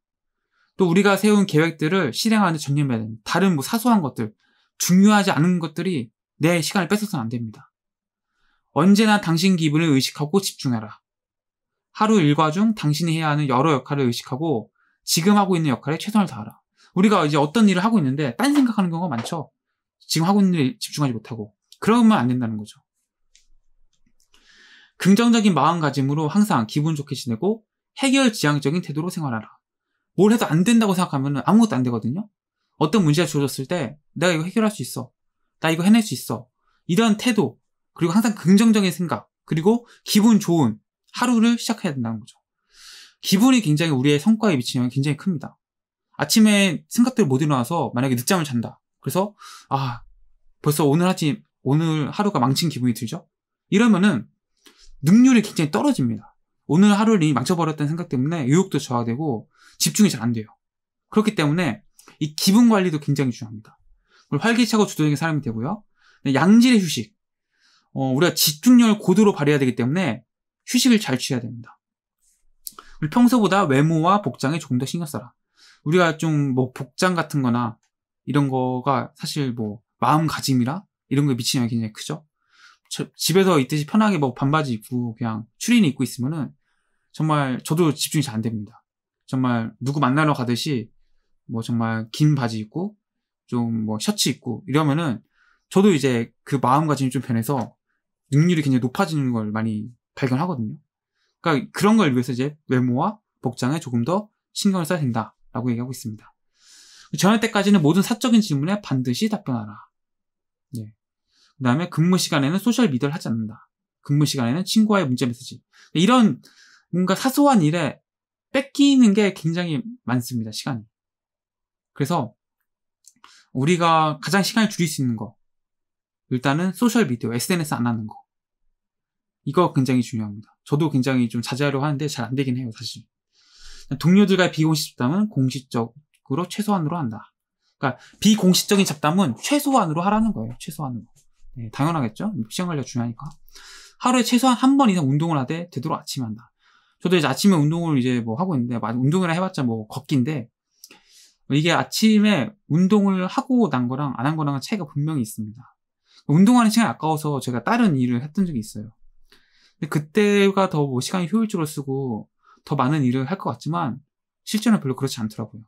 Speaker 1: 또 우리가 세운 계획들을 실행하는 데 전념해야 되는 다 다른 뭐 사소한 것들, 중요하지 않은 것들이 내 시간을 뺏어서는 안 됩니다. 언제나 당신 기분을 의식하고 집중해라. 하루 일과 중 당신이 해야 하는 여러 역할을 의식하고 지금 하고 있는 역할에 최선을 다하라. 우리가 이제 어떤 일을 하고 있는데 딴 생각하는 경우가 많죠. 지금 하고 있는 일에 집중하지 못하고 그러면 안 된다는 거죠. 긍정적인 마음가짐으로 항상 기분 좋게 지내고 해결 지향적인 태도로 생활하라. 뭘 해도 안 된다고 생각하면 아무것도 안 되거든요. 어떤 문제가 주어졌을 때 내가 이거 해결할 수 있어. 나 이거 해낼 수 있어. 이런 태도 그리고 항상 긍정적인 생각 그리고 기분 좋은 하루를 시작해야 된다는 거죠. 기분이 굉장히 우리의 성과에 미치는 영향이 굉장히 큽니다. 아침에 생각들 못 일어나서 만약에 늦잠을 잔다. 그래서 아 벌써 오늘 아침 오늘 하루가 망친 기분이 들죠. 이러면은 능률이 굉장히 떨어집니다. 오늘 하루를 이미 망쳐버렸다는 생각 때문에 의욕도 저하되고 집중이 잘 안 돼요. 그렇기 때문에 이 기분 관리도 굉장히 중요합니다. 활기차고 주도적인 사람이 되고요. 네, 양질의 휴식. 어, 우리가 집중력을 고도로 발휘해야 되기 때문에 휴식을 잘 취해야 됩니다. 우리 평소보다 외모와 복장에 조금 더 신경 써라. 우리가 좀 뭐 복장 같은 거나 이런 거가 사실 뭐 마음가짐이라 이런 거에 미치는 영향 굉장히 크죠. 집에서 있듯이 편하게 뭐 반바지 입고 그냥 추리닝 입고 있으면은 정말 저도 집중이 잘 안 됩니다. 정말 누구 만나러 가듯이 뭐 정말 긴 바지 입고 좀 뭐 셔츠 입고 이러면은 저도 이제 그 마음가짐이 좀 변해서 능률이 굉장히 높아지는 걸 많이 발견하거든요. 그러니까 그런 걸 위해서 이제 외모와 복장에 조금 더 신경을 써야 된다라고 얘기하고 있습니다. 전할 때까지는 모든 사적인 질문에 반드시 답변하라. 그 다음에 근무 시간에는 소셜 미디어를 하지 않는다. 근무 시간에는 친구와의 문자 메시지. 이런 뭔가 사소한 일에 뺏기는 게 굉장히 많습니다, 시간이. 그래서 우리가 가장 시간을 줄일 수 있는 거. 일단은 소셜미디어, SNS 안 하는 거. 이거 굉장히 중요합니다. 저도 굉장히 좀 자제하려고 하는데 잘 안 되긴 해요, 사실. 동료들과 비공식 잡담은 공식적으로 최소한으로 한다. 그러니까 비공식적인 잡담은 최소한으로 하라는 거예요, 최소한으로. 네, 당연하겠죠. 시간 관리가 중요하니까. 하루에 최소한 한 번 이상 운동을 하되 되도록 아침에 한다. 저도 이제 아침에 운동을 이제 뭐 하고 있는데 운동이라 해봤자 뭐 걷기인데 이게 아침에 운동을 하고 난 거랑 안 한 거랑은 차이가 분명히 있습니다. 운동하는 시간이 아까워서 제가 다른 일을 했던 적이 있어요. 근데 그때가 더 뭐 시간이 효율적으로 쓰고 더 많은 일을 할 것 같지만 실제는 별로 그렇지 않더라고요.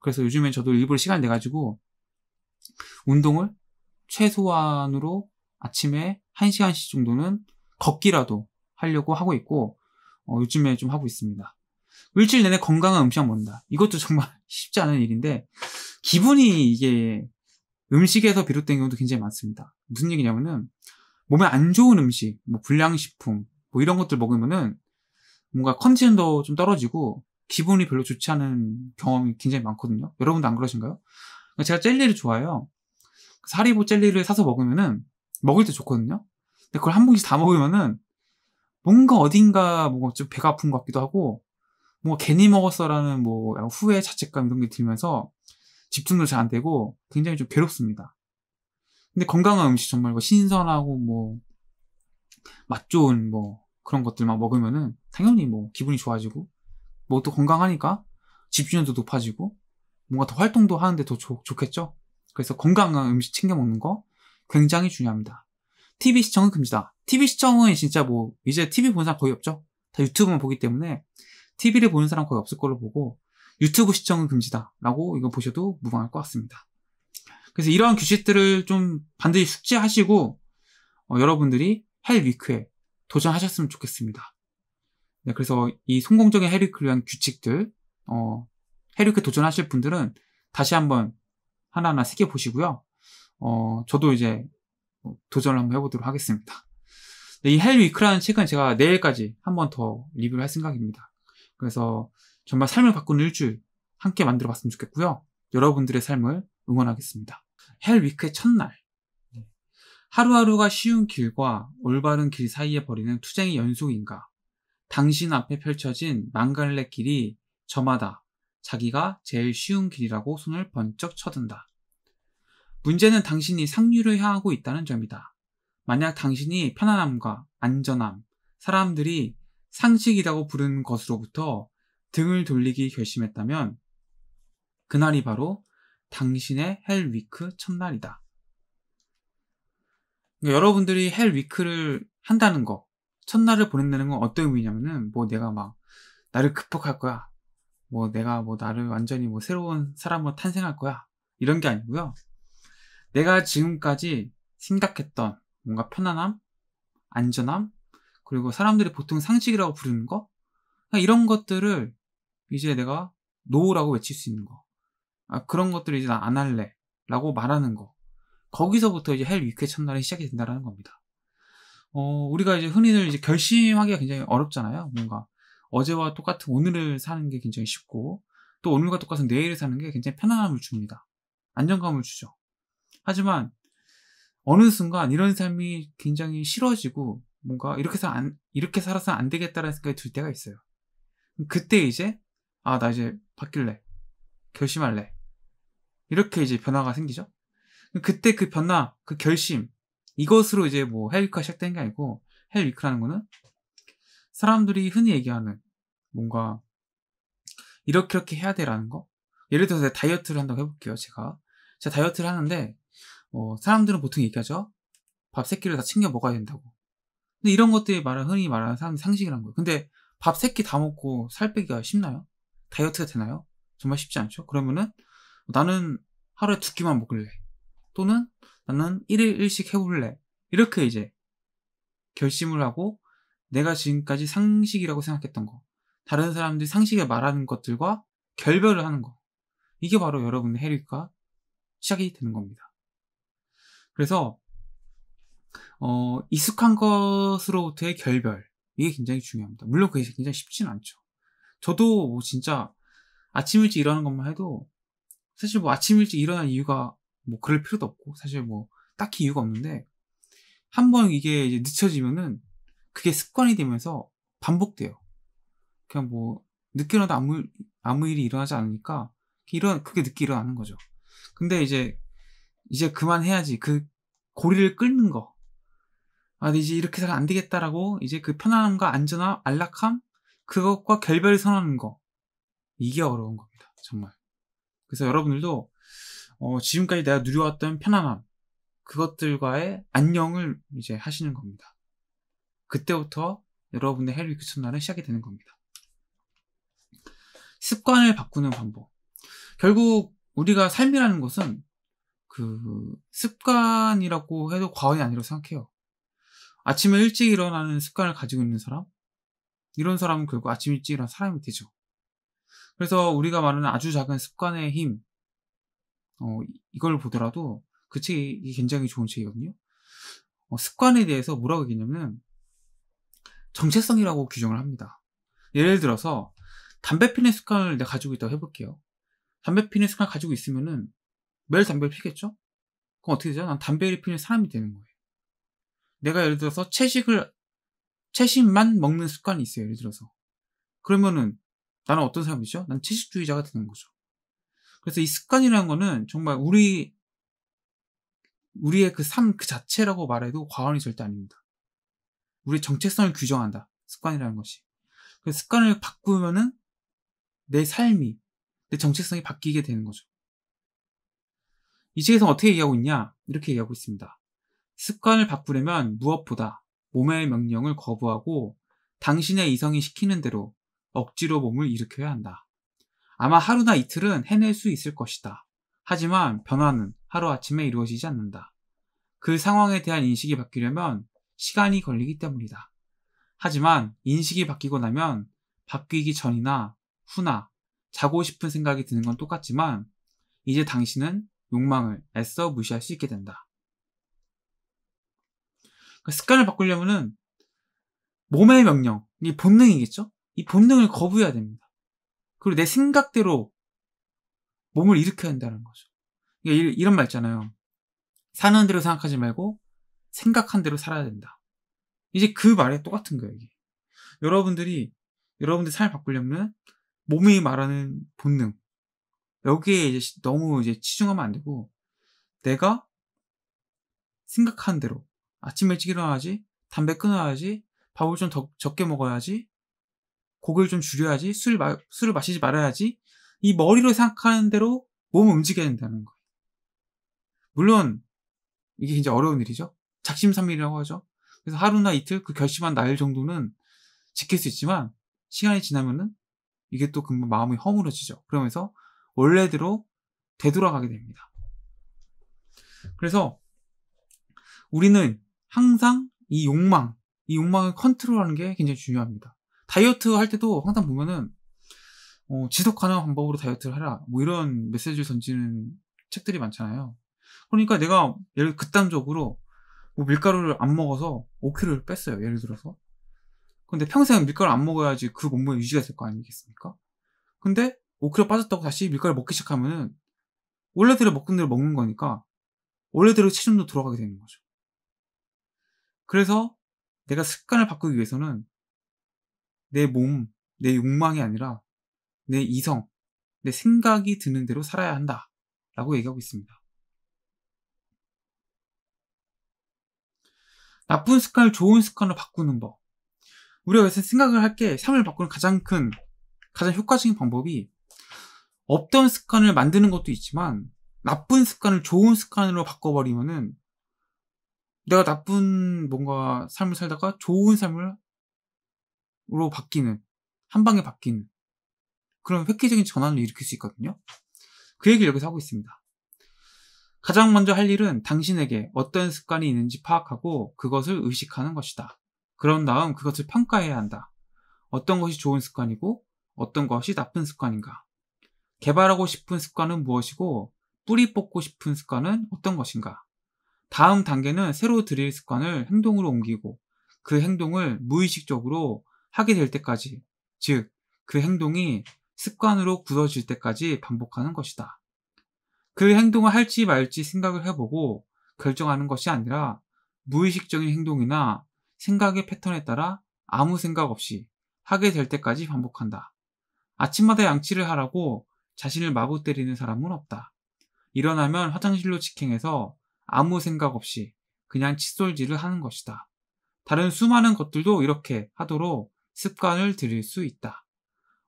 Speaker 1: 그래서 요즘에 저도 일부러 시간 내 가지고 운동을 최소한으로 아침에 1시간씩 정도는 걷기라도 하려고 하고 있고 어, 요즘에 좀 하고 있습니다. 일주일 내내 건강한 음식 먹는다. 이것도 정말 쉽지 않은 일인데 기분이 이게 음식에서 비롯된 경우도 굉장히 많습니다. 무슨 얘기냐면은 몸에 안 좋은 음식, 뭐 불량식품, 뭐 이런 것들 먹으면은 뭔가 컨디션도 좀 떨어지고 기분이 별로 좋지 않은 경험이 굉장히 많거든요. 여러분도 안 그러신가요? 제가 젤리를 좋아해요. 사리보 젤리를 사서 먹으면은 먹을 때 좋거든요. 근데 그걸 한 봉지 다 먹으면은 뭔가 어딘가 뭔가 좀 배가 아픈 것 같기도 하고 뭔가 괜히 먹었어라는 뭐 후회 자책감 이런 게 들면서 집중도 잘 안 되고 굉장히 좀 괴롭습니다. 근데 건강한 음식 정말 뭐 신선하고 뭐 맛 좋은 뭐 그런 것들만 먹으면은 당연히 뭐 기분이 좋아지고 뭐 또 건강하니까 집중력도 높아지고 뭔가 더 활동도 하는데 더 좋, 좋겠죠? 그래서 건강한 음식 챙겨 먹는 거 굉장히 중요합니다. TV 시청은 금지다. TV 시청은 진짜 뭐 이제 TV 보는 사람 거의 없죠. 다 유튜브만 보기 때문에 TV를 보는 사람 거의 없을 걸로 보고 유튜브 시청은 금지다라고 이거 보셔도 무방할 것 같습니다. 그래서 이러한 규칙들을 좀 반드시 숙지하시고 어, 여러분들이 헬 위크에 도전하셨으면 좋겠습니다. 네, 그래서 이 성공적인 헬 위크를 위한 규칙들 어, 헬 위크 도전하실 분들은 다시 한번 하나하나 새겨 보시고요. 어, 저도 이제 도전을 한번 해보도록 하겠습니다. 네, 이 헬위크라는 책은 제가 내일까지 한번 더 리뷰를 할 생각입니다. 그래서 정말 삶을 바꾸는 일주일 함께 만들어 봤으면 좋겠고요. 여러분들의 삶을 응원하겠습니다. 헬위크의 첫날. 네. 하루하루가 쉬운 길과 올바른 길 사이에 벌이는 투쟁의 연속인가? 당신 앞에 펼쳐진 망갈래 길이 저마다 자기가 제일 쉬운 길이라고 손을 번쩍 쳐든다. 문제는 당신이 상류를 향하고 있다는 점이다. 만약 당신이 편안함과 안전함, 사람들이 상식이라고 부른 것으로부터 등을 돌리기 결심했다면 그날이 바로 당신의 헬위크 첫날이다. 그러니까 여러분들이 헬위크를 한다는 거, 첫날을 보낸다는 건 어떤 의미냐면은 뭐 내가 막 나를 극복할 거야. 뭐 내가 뭐 나를 완전히 뭐 새로운 사람으로 탄생할 거야 이런 게 아니고요. 내가 지금까지 생각했던 뭔가 편안함, 안전함, 그리고 사람들이 보통 상식이라고 부르는 거 이런 것들을 이제 내가 노라고 우 외칠 수 있는 거 아, 그런 것들을 이제 나안 할래라고 말하는 거 거기서부터 이제 헬 위크의 첫날이 시작이 된다는 겁니다. 어, 우리가 이제 흔히들 이제 결심하기가 굉장히 어렵잖아요. 뭔가 어제와 똑같은 오늘을 사는 게 굉장히 쉽고 또 오늘과 똑같은 내일을 사는 게 굉장히 편안함을 줍니다. 안정감을 주죠. 하지만 어느 순간 이런 삶이 굉장히 싫어지고 뭔가 이렇게 살 이렇게 살아서 안 되겠다라는 생각이 들 때가 있어요. 그때 이제 아, 나 이제 바뀔래. 결심할래. 이렇게 이제 변화가 생기죠. 그때 그 변화, 그 결심 이것으로 이제 뭐 헬위크가 시작된 게 아니고 헬위크라는 거는 사람들이 흔히 얘기하는 뭔가 이렇게 이렇게 해야 돼라는 거 예를 들어서 다이어트를 한다고 해볼게요 제가 제가 다이어트를 하는데 어, 사람들은 보통 얘기하죠 밥세 끼를 다 챙겨 먹어야 된다고 근데 이런 것들이 말은 흔히 말하는 사람 상식이란 거예요 근데 밥세끼다 먹고 살 빼기가 쉽나요? 다이어트가 되나요? 정말 쉽지 않죠 그러면은 나는 하루에 두 끼만 먹을래 또는 나는 일일 일식 해볼래 이렇게 이제 결심을 하고 내가 지금까지 상식이라고 생각했던 거, 다른 사람들이 상식에 말하는 것들과 결별을 하는 거. 이게 바로 여러분의 해리과 시작이 되는 겁니다. 그래서 어, 익숙한 것으로부터의 결별 이게 굉장히 중요합니다. 물론 그게 굉장히 쉽지는 않죠. 저도 뭐 진짜 아침 일찍 일어나는 것만 해도 사실 뭐 아침 일찍 일어난 이유가 뭐 그럴 필요도 없고 사실 뭐 딱히 이유가 없는데 한번 이게 이제 늦춰지면은 그게 습관이 되면서 반복돼요. 그냥 뭐 늦게 일어나도 아무 아무 일이 일어나지 않으니까 이런 그게 늦게 일어나는 거죠. 근데 이제 이제 그만해야지 그 고리를 끊는 거. 아, 이제 이렇게 살면 안 되겠다라고 이제 그 편안함과 안전함, 안락함 그것과 결별을 선언하는 거 이게 어려운 겁니다. 정말. 그래서 여러분들도 어, 지금까지 내가 누려왔던 편안함 그것들과의 안녕을 이제 하시는 겁니다. 그때부터 여러분의 헬리 위크순환은 시작이 되는 겁니다. 습관을 바꾸는 방법. 결국 우리가 삶이라는 것은 그 습관이라고 해도 과언이 아니라고 생각해요. 아침에 일찍 일어나는 습관을 가지고 있는 사람? 이런 사람은 결국 아침 일찍 일어난 사람이 되죠. 그래서 우리가 말하는 아주 작은 습관의 힘, 어, 이걸 보더라도 그 책이 굉장히 좋은 책이거든요. 어, 습관에 대해서 뭐라고 얘기냐면 정체성이라고 규정을 합니다. 예를 들어서 담배 피는 습관을 내가 가지고 있다고 해볼게요. 담배 피는 습관을 가지고 있으면은 매일 담배를 피겠죠? 그럼 어떻게 되죠? 난 담배를 피는 사람이 되는 거예요. 내가 예를 들어서 채식을 채식만 먹는 습관이 있어요. 예를 들어서 그러면은 나는 어떤 사람이죠? 난 채식주의자가 되는 거죠. 그래서 이 습관이라는 거는 정말 우리 우리의 그 삶그 그 자체라고 말해도 과언이 절대 아닙니다. 우리의 정체성을 규정한다. 습관이라는 것이. 그 습관을 바꾸면은 내 삶이, 내 정체성이 바뀌게 되는 거죠. 이 책에서 어떻게 얘기하고 있냐? 이렇게 얘기하고 있습니다. 습관을 바꾸려면 무엇보다 몸의 명령을 거부하고 당신의 이성이 시키는 대로 억지로 몸을 일으켜야 한다. 아마 하루나 이틀은 해낼 수 있을 것이다. 하지만 변화는 하루아침에 이루어지지 않는다. 그 상황에 대한 인식이 바뀌려면 시간이 걸리기 때문이다. 하지만 인식이 바뀌고 나면 바뀌기 전이나 후나 자고 싶은 생각이 드는 건 똑같지만 이제 당신은 욕망을 애써 무시할 수 있게 된다. 그러니까 습관을 바꾸려면은 몸의 명령, 이 본능이겠죠? 이 본능을 거부해야 됩니다. 그리고 내 생각대로 몸을 일으켜야 한다는 거죠. 그러니까 이, 런말 있잖아요. 사는 대로 생각하지 말고 생각한 대로 살아야 된다. 이제 그 말에 똑같은 거예요, 이게. 여러분들이, 여러분들 삶을 바꾸려면 몸이 말하는 본능. 여기에 이제 너무 이제 치중하면 안 되고, 내가 생각한 대로 아침 일찍 일어나야지, 담배 끊어야지, 밥을 좀 더, 적게 먹어야지, 고기를 좀 줄여야지, 술, 마, 술을 마시지 말아야지, 이 머리로 생각하는 대로 몸을 움직여야 된다는 거예요. 물론, 이게 이제 어려운 일이죠. 작심삼일이라고 하죠. 그래서 하루나 이틀 그 결심한 날 정도는 지킬 수 있지만 시간이 지나면은 이게 또 금방 마음이 허물어지죠. 그러면서 원래대로 되돌아가게 됩니다. 그래서 우리는 항상 이 욕망, 이 욕망을 컨트롤하는 게 굉장히 중요합니다. 다이어트 할 때도 항상 보면은 어, 지속 가능한 방법으로 다이어트를 하라 뭐 이런 메시지를 던지는 책들이 많잖아요. 그러니까 내가 예를 극단적으로 뭐 밀가루를 안 먹어서 5kg를 뺐어요. 예를 들어서. 근데 평생 밀가루 안 먹어야지 그 몸무게 유지가 될 거 아니겠습니까? 근데 5kg 빠졌다고 다시 밀가루 먹기 시작하면은 원래대로 먹던 대로 먹는 거니까 원래대로 체중도 돌아가게 되는 거죠. 그래서 내가 습관을 바꾸기 위해서는 내 몸, 내 욕망이 아니라 내 이성, 내 생각이 드는 대로 살아야 한다. 라고 얘기하고 있습니다. 나쁜 습관을 좋은 습관으로 바꾸는 법. 우리가 요새 생각을 할게 삶을 바꾸는 가장 큰, 가장 효과적인 방법이 없던 습관을 만드는 것도 있지만 나쁜 습관을 좋은 습관으로 바꿔버리면은 내가 나쁜 뭔가 삶을 살다가 좋은 삶으로 바뀌는 한 방에 바뀌는 그런 획기적인 전환을 일으킬 수 있거든요. 그 얘기를 여기서 하고 있습니다. 가장 먼저 할 일은 당신에게 어떤 습관이 있는지 파악하고 그것을 의식하는 것이다. 그런 다음 그것을 평가해야 한다. 어떤 것이 좋은 습관이고 어떤 것이 나쁜 습관인가? 개발하고 싶은 습관은 무엇이고 뿌리 뽑고 싶은 습관은 어떤 것인가? 다음 단계는 새로 들일 습관을 행동으로 옮기고 그 행동을 무의식적으로 하게 될 때까지, 즉, 그 행동이 습관으로 굳어질 때까지 반복하는 것이다. 그 행동을 할지 말지 생각을 해보고 결정하는 것이 아니라 무의식적인 행동이나 생각의 패턴에 따라 아무 생각 없이 하게 될 때까지 반복한다. 아침마다 양치를 하라고 자신을 마구 때리는 사람은 없다. 일어나면 화장실로 직행해서 아무 생각 없이 그냥 칫솔질을 하는 것이다. 다른 수많은 것들도 이렇게 하도록 습관을 들일 수 있다.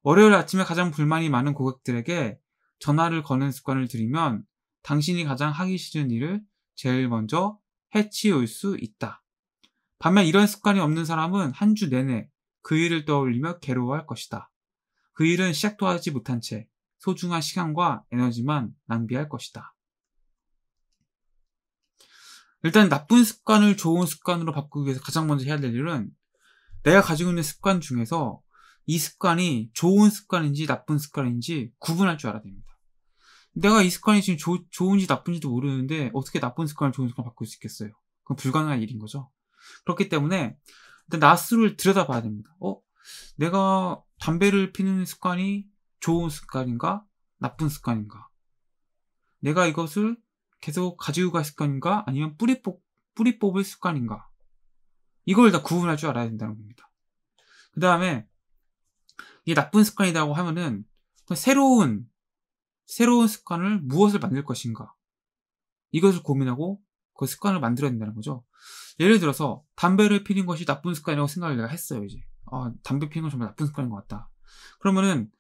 Speaker 1: 월요일 아침에 가장 불만이 많은 고객들에게 전화를 거는 습관을 들이면 당신이 가장 하기 싫은 일을 제일 먼저 해치울 수 있다. 반면 이런 습관이 없는 사람은 한 주 내내 그 일을 떠올리며 괴로워할 것이다. 그 일은 시작도 하지 못한 채 소중한 시간과 에너지만 낭비할 것이다. 일단 나쁜 습관을 좋은 습관으로 바꾸기 위해서 가장 먼저 해야 될 일은 내가 가지고 있는 습관 중에서 이 습관이 좋은 습관인지 나쁜 습관인지 구분할 줄 알아야 됩니다. 내가 이 습관이 지금 조, 좋은지 나쁜지도 모르는데 어떻게 나쁜 습관을 좋은 습관을 바꿀 수 있겠어요? 그건 불가능한 일인 거죠. 그렇기 때문에 일단 나 스스로를 들여다봐야 됩니다. 어? 내가 담배를 피는 습관이 좋은 습관인가? 나쁜 습관인가? 내가 이것을 계속 가지고 갈 습관인가? 아니면 뿌리, 뽑, 뿌리 뽑을 습관인가? 이걸 다 구분할 줄 알아야 된다는 겁니다. 그 다음에 이게 나쁜 습관이라고 하면은 새로운 새로운 습관을 무엇을 만들 것인가 이것을 고민하고 그 습관을 만들어야 된다는 거죠. 예를 들어서 담배를 피는 것이 나쁜 습관이라고 생각을 내가 했어요 이제 아 담배 피는 건 정말 나쁜 습관인 것 같다. 그러면은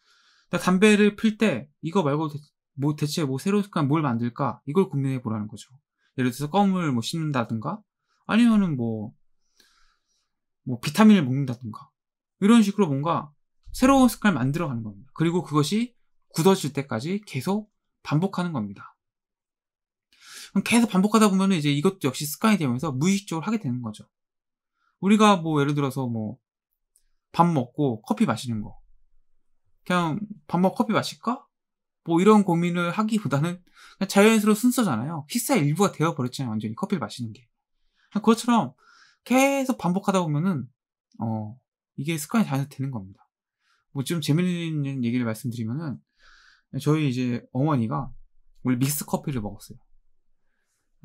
Speaker 1: 나 담배를 필 때 이거 말고 대, 뭐 대체 뭐 새로운 습관 뭘 만들까 이걸 고민해 보라는 거죠. 예를 들어서 껌을 뭐 씹는다든가 아니면은 뭐, 뭐 비타민을 먹는다든가 이런 식으로 뭔가 새로운 습관을 만들어 가는 겁니다. 그리고 그것이 굳어질 때까지 계속 반복하는 겁니다. 계속 반복하다 보면 이제 이것도 역시 습관이 되면서 무의식적으로 하게 되는 거죠. 우리가 뭐 예를 들어서 뭐 밥 먹고 커피 마시는 거. 그냥 밥 먹고 커피 마실까? 뭐 이런 고민을 하기보다는 자연스러운 순서잖아요. 식사의 일부가 되어버렸잖아요. 완전히 커피를 마시는 게. 그것처럼 계속 반복하다 보면은, 어, 이게 습관이 자연스럽게 되는 겁니다. 뭐좀재밌는 얘기를 말씀드리면은 저희 이제 어머니가 우리 믹스 커피를 먹었어요.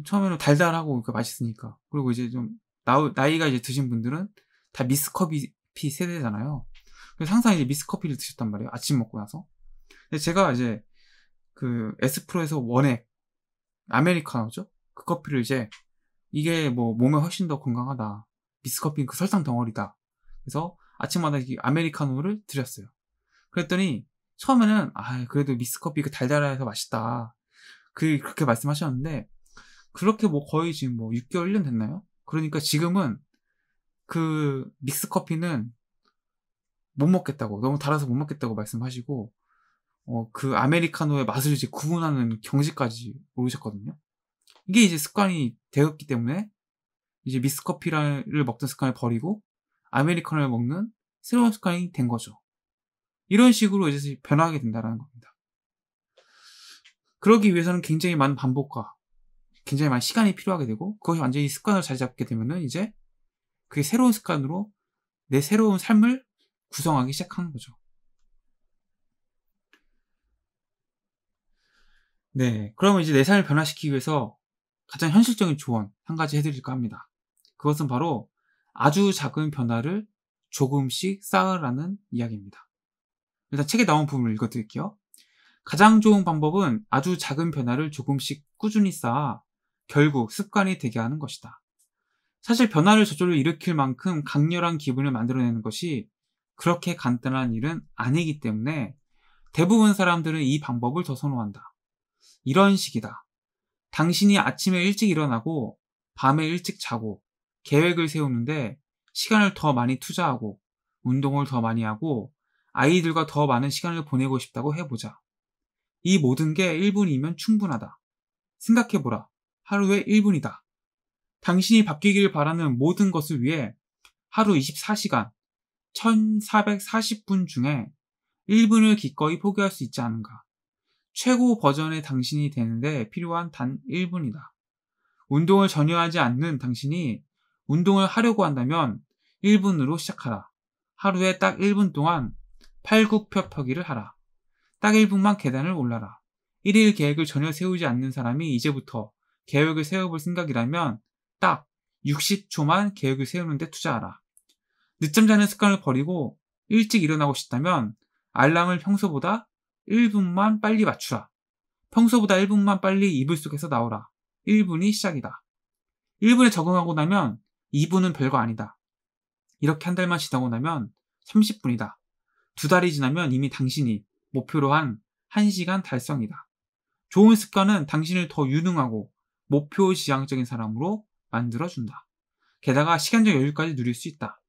Speaker 1: 처음에는 달달하고 그러니까 맛있으니까 그리고 이제 좀 나, 이가 이제 드신 분들은 다 믹스 커피 세대잖아요. 그래서 항상 이제 믹스 커피를 드셨단 말이에요. 아침 먹고 나서. 근데 제가 이제 그 에스프로에서 원액 아메리카노죠. 그 커피를 이제 이게 뭐 몸에 훨씬 더 건강하다. 믹스 커피는 그 설탕 덩어리다. 그래서 아침마다 아메리카노를 드렸어요. 그랬더니 처음에는 아 그래도 믹스커피 그 달달해서 맛있다 그 그렇게 말씀하셨는데 그렇게 뭐 거의 지금 뭐 6개월 1년 됐나요? 그러니까 지금은 그 믹스커피는 못 먹겠다고 너무 달아서 못 먹겠다고 말씀하시고 어, 그 아메리카노의 맛을 이제 구분하는 경지까지 오르셨거든요. 이게 이제 습관이 되었기 때문에 이제 믹스커피를 먹던 습관을 버리고 아메리카노를 먹는 새로운 습관이 된 거죠. 이런 식으로 이제 변화하게 된다는 겁니다. 그러기 위해서는 굉장히 많은 반복과 굉장히 많은 시간이 필요하게 되고 그것이 완전히 습관으로 자리 잡게 되면은 이제 그게 새로운 습관으로 내 새로운 삶을 구성하기 시작하는 거죠. 네, 그러면 이제 내 삶을 변화시키기 위해서 가장 현실적인 조언 한 가지 해드릴까 합니다. 그것은 바로 아주 작은 변화를 조금씩 쌓으라는 이야기입니다. 일단 책에 나온 부분을 읽어드릴게요. 가장 좋은 방법은 아주 작은 변화를 조금씩 꾸준히 쌓아 결국 습관이 되게 하는 것이다. 사실 변화를 저절로 일으킬 만큼 강렬한 기분을 만들어내는 것이 그렇게 간단한 일은 아니기 때문에 대부분 사람들은 이 방법을 더 선호한다. 이런 식이다. 당신이 아침에 일찍 일어나고 밤에 일찍 자고 계획을 세우는데 시간을 더 많이 투자하고 운동을 더 많이 하고 아이들과 더 많은 시간을 보내고 싶다고 해보자. 이 모든 게 1분이면 충분하다. 생각해보라. 하루에 1분이다. 당신이 바뀌길 바라는 모든 것을 위해 하루 24시간, 1440분 중에 1분을 기꺼이 포기할 수 있지 않은가. 최고 버전의 당신이 되는데 필요한 단 1분이다. 운동을 전혀 하지 않는 당신이 운동을 하려고 한다면 1분으로 시작하라. 하루에 딱 1분 동안 팔굽혀펴기를 하라. 딱 1분만 계단을 올라라. 1일 계획을 전혀 세우지 않는 사람이 이제부터 계획을 세워볼 생각이라면 딱 60초만 계획을 세우는데 투자하라. 늦잠 자는 습관을 버리고 일찍 일어나고 싶다면 알람을 평소보다 1분만 빨리 맞추라. 평소보다 1분만 빨리 이불 속에서 나오라. 1분이 시작이다. 1분에 적응하고 나면 2분은 별거 아니다. 이렇게 한 달만 지나고 나면 30분이다. 두 달이 지나면 이미 당신이 목표로 한 1시간 달성이다. 좋은 습관은 당신을 더 유능하고 목표 지향적인 사람으로 만들어준다. 게다가 시간적 여유까지 누릴 수 있다.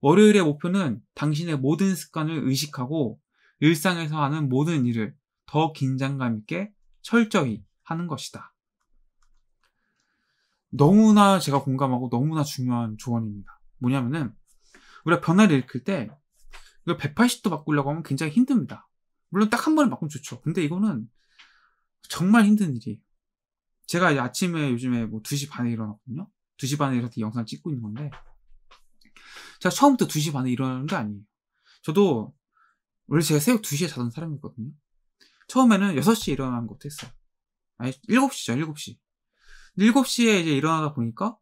Speaker 1: 월요일의 목표는 당신의 모든 습관을 의식하고 일상에서 하는 모든 일을 더 긴장감 있게 철저히 하는 것이다. 너무나 제가 공감하고 너무나 중요한 조언입니다. 뭐냐면은 우리가 변화를 일으킬 때 180도 바꾸려고 하면 굉장히 힘듭니다. 물론 딱 한 번에 바꾸면 좋죠. 근데 이거는 정말 힘든 일이에요. 제가 아침에 요즘에 뭐 2시 반에 일어났거든요. 2시 반에 이렇게 영상 찍고 있는 건데 제가 처음부터 2시 반에 일어나는 게 아니에요. 저도 원래 제가 새벽 2시에 자던 사람이거든요. 처음에는 6시에 일어나는 것도 했어요. 아니, 7시죠, 7시. 7시에 이제 일어나다 보니까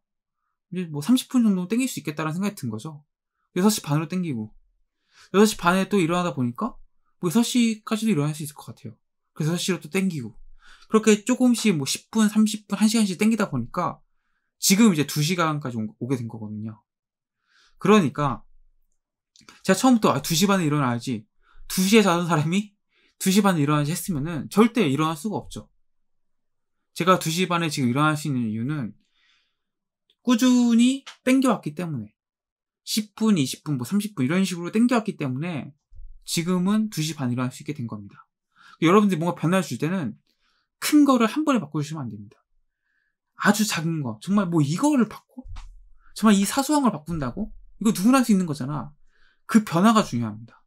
Speaker 1: 이제 뭐 30분 정도 땡길 수 있겠다라는 생각이 든 거죠. 6시 반으로 땡기고. 6시 반에 또 일어나다 보니까 뭐 6시까지도 일어날 수 있을 것 같아요. 그래서 6시로 또 땡기고. 그렇게 조금씩 뭐 10분, 30분, 1시간씩 땡기다 보니까 지금 이제 2시간까지 오게 된 거거든요. 그러니까 제가 처음부터 아, 2시 반에 일어나야지 2시에 자던 사람이 2시 반에 일어나야지 했으면은 절대 일어날 수가 없죠. 제가 2시 반에 지금 일어날 수 있는 이유는 꾸준히 땡겨왔기 때문에 10분, 20분, 뭐 30분 이런 식으로 땡겨왔기 때문에 지금은 2시 반으로 할수 있게 된 겁니다. 그러니까 여러분들이 뭔가 변화를 줄 때는 큰 거를 한 번에 바꿔주시면 안 됩니다. 아주 작은 거, 정말 뭐 이거를 바꿔? 정말 이 사소한 걸 바꾼다고? 이거 누구나 할 수 있는 거잖아. 그 변화가 중요합니다.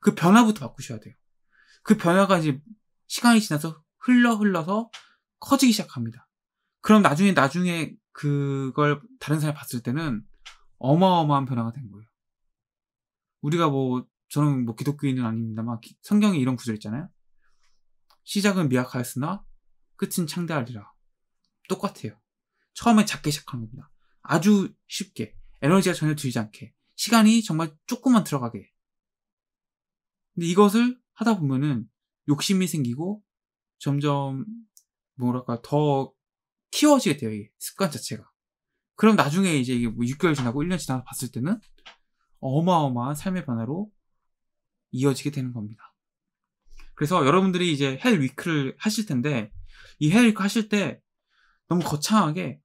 Speaker 1: 그 변화부터 바꾸셔야 돼요. 그 변화가 이제 시간이 지나서 흘러 흘러서 커지기 시작합니다. 그럼 나중에 나중에 그걸 다른 사람이 봤을 때는 어마어마한 변화가 된 거예요. 우리가 뭐 저는 뭐 기독교인은 아닙니다만 성경에 이런 구절 있잖아요. 시작은 미약하였으나 끝은 창대하리라. 똑같아요. 처음에 작게 시작한 겁니다. 아주 쉽게 에너지가 전혀 들지 않게 시간이 정말 조금만 들어가게. 근데 이것을 하다 보면은 욕심이 생기고 점점 뭐랄까 더 키워지게 돼요. 이 습관 자체가. 그럼 나중에 이제 이게 뭐 6개월 지나고 1년 지나서 봤을 때는 어마어마한 삶의 변화로 이어지게 되는 겁니다. 그래서 여러분들이 이제 헬 위크를 하실 텐데 이 헬 위크 하실 때 너무 거창하게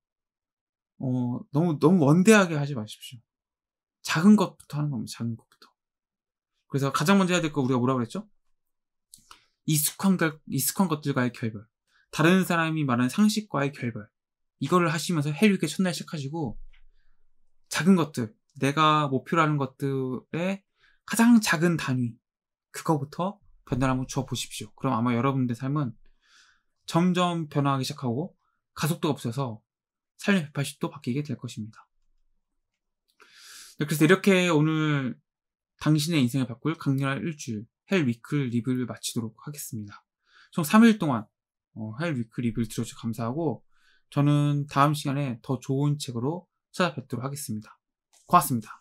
Speaker 1: 어, 너무 너무 원대하게 하지 마십시오. 작은 것부터 하는 겁니다. 작은 것부터. 그래서 가장 먼저 해야 될 거 우리가 뭐라 그랬죠? 익숙한, 익숙한 것들과의 결별. 다른 사람이 말하는 상식과의 결별. 이거를 하시면서 해류계 첫날 시작하시고 작은 것들 내가 목표로 하는 것들의 가장 작은 단위 그거부터 변화를 한번 주어 보십시오. 그럼 아마 여러분들 삶은 점점 변화하기 시작하고 가속도가 없어서 삶의 180도 바뀌게 될 것입니다. 네, 그래서 이렇게 오늘 당신의 인생을 바꿀 강렬한 일주일 헬 위클 리뷰를 마치도록 하겠습니다. 총 3일 동안 어, 헬 위클 리뷰를 들어주셔서 감사하고 저는 다음 시간에 더 좋은 책으로 찾아뵙도록 하겠습니다. 고맙습니다.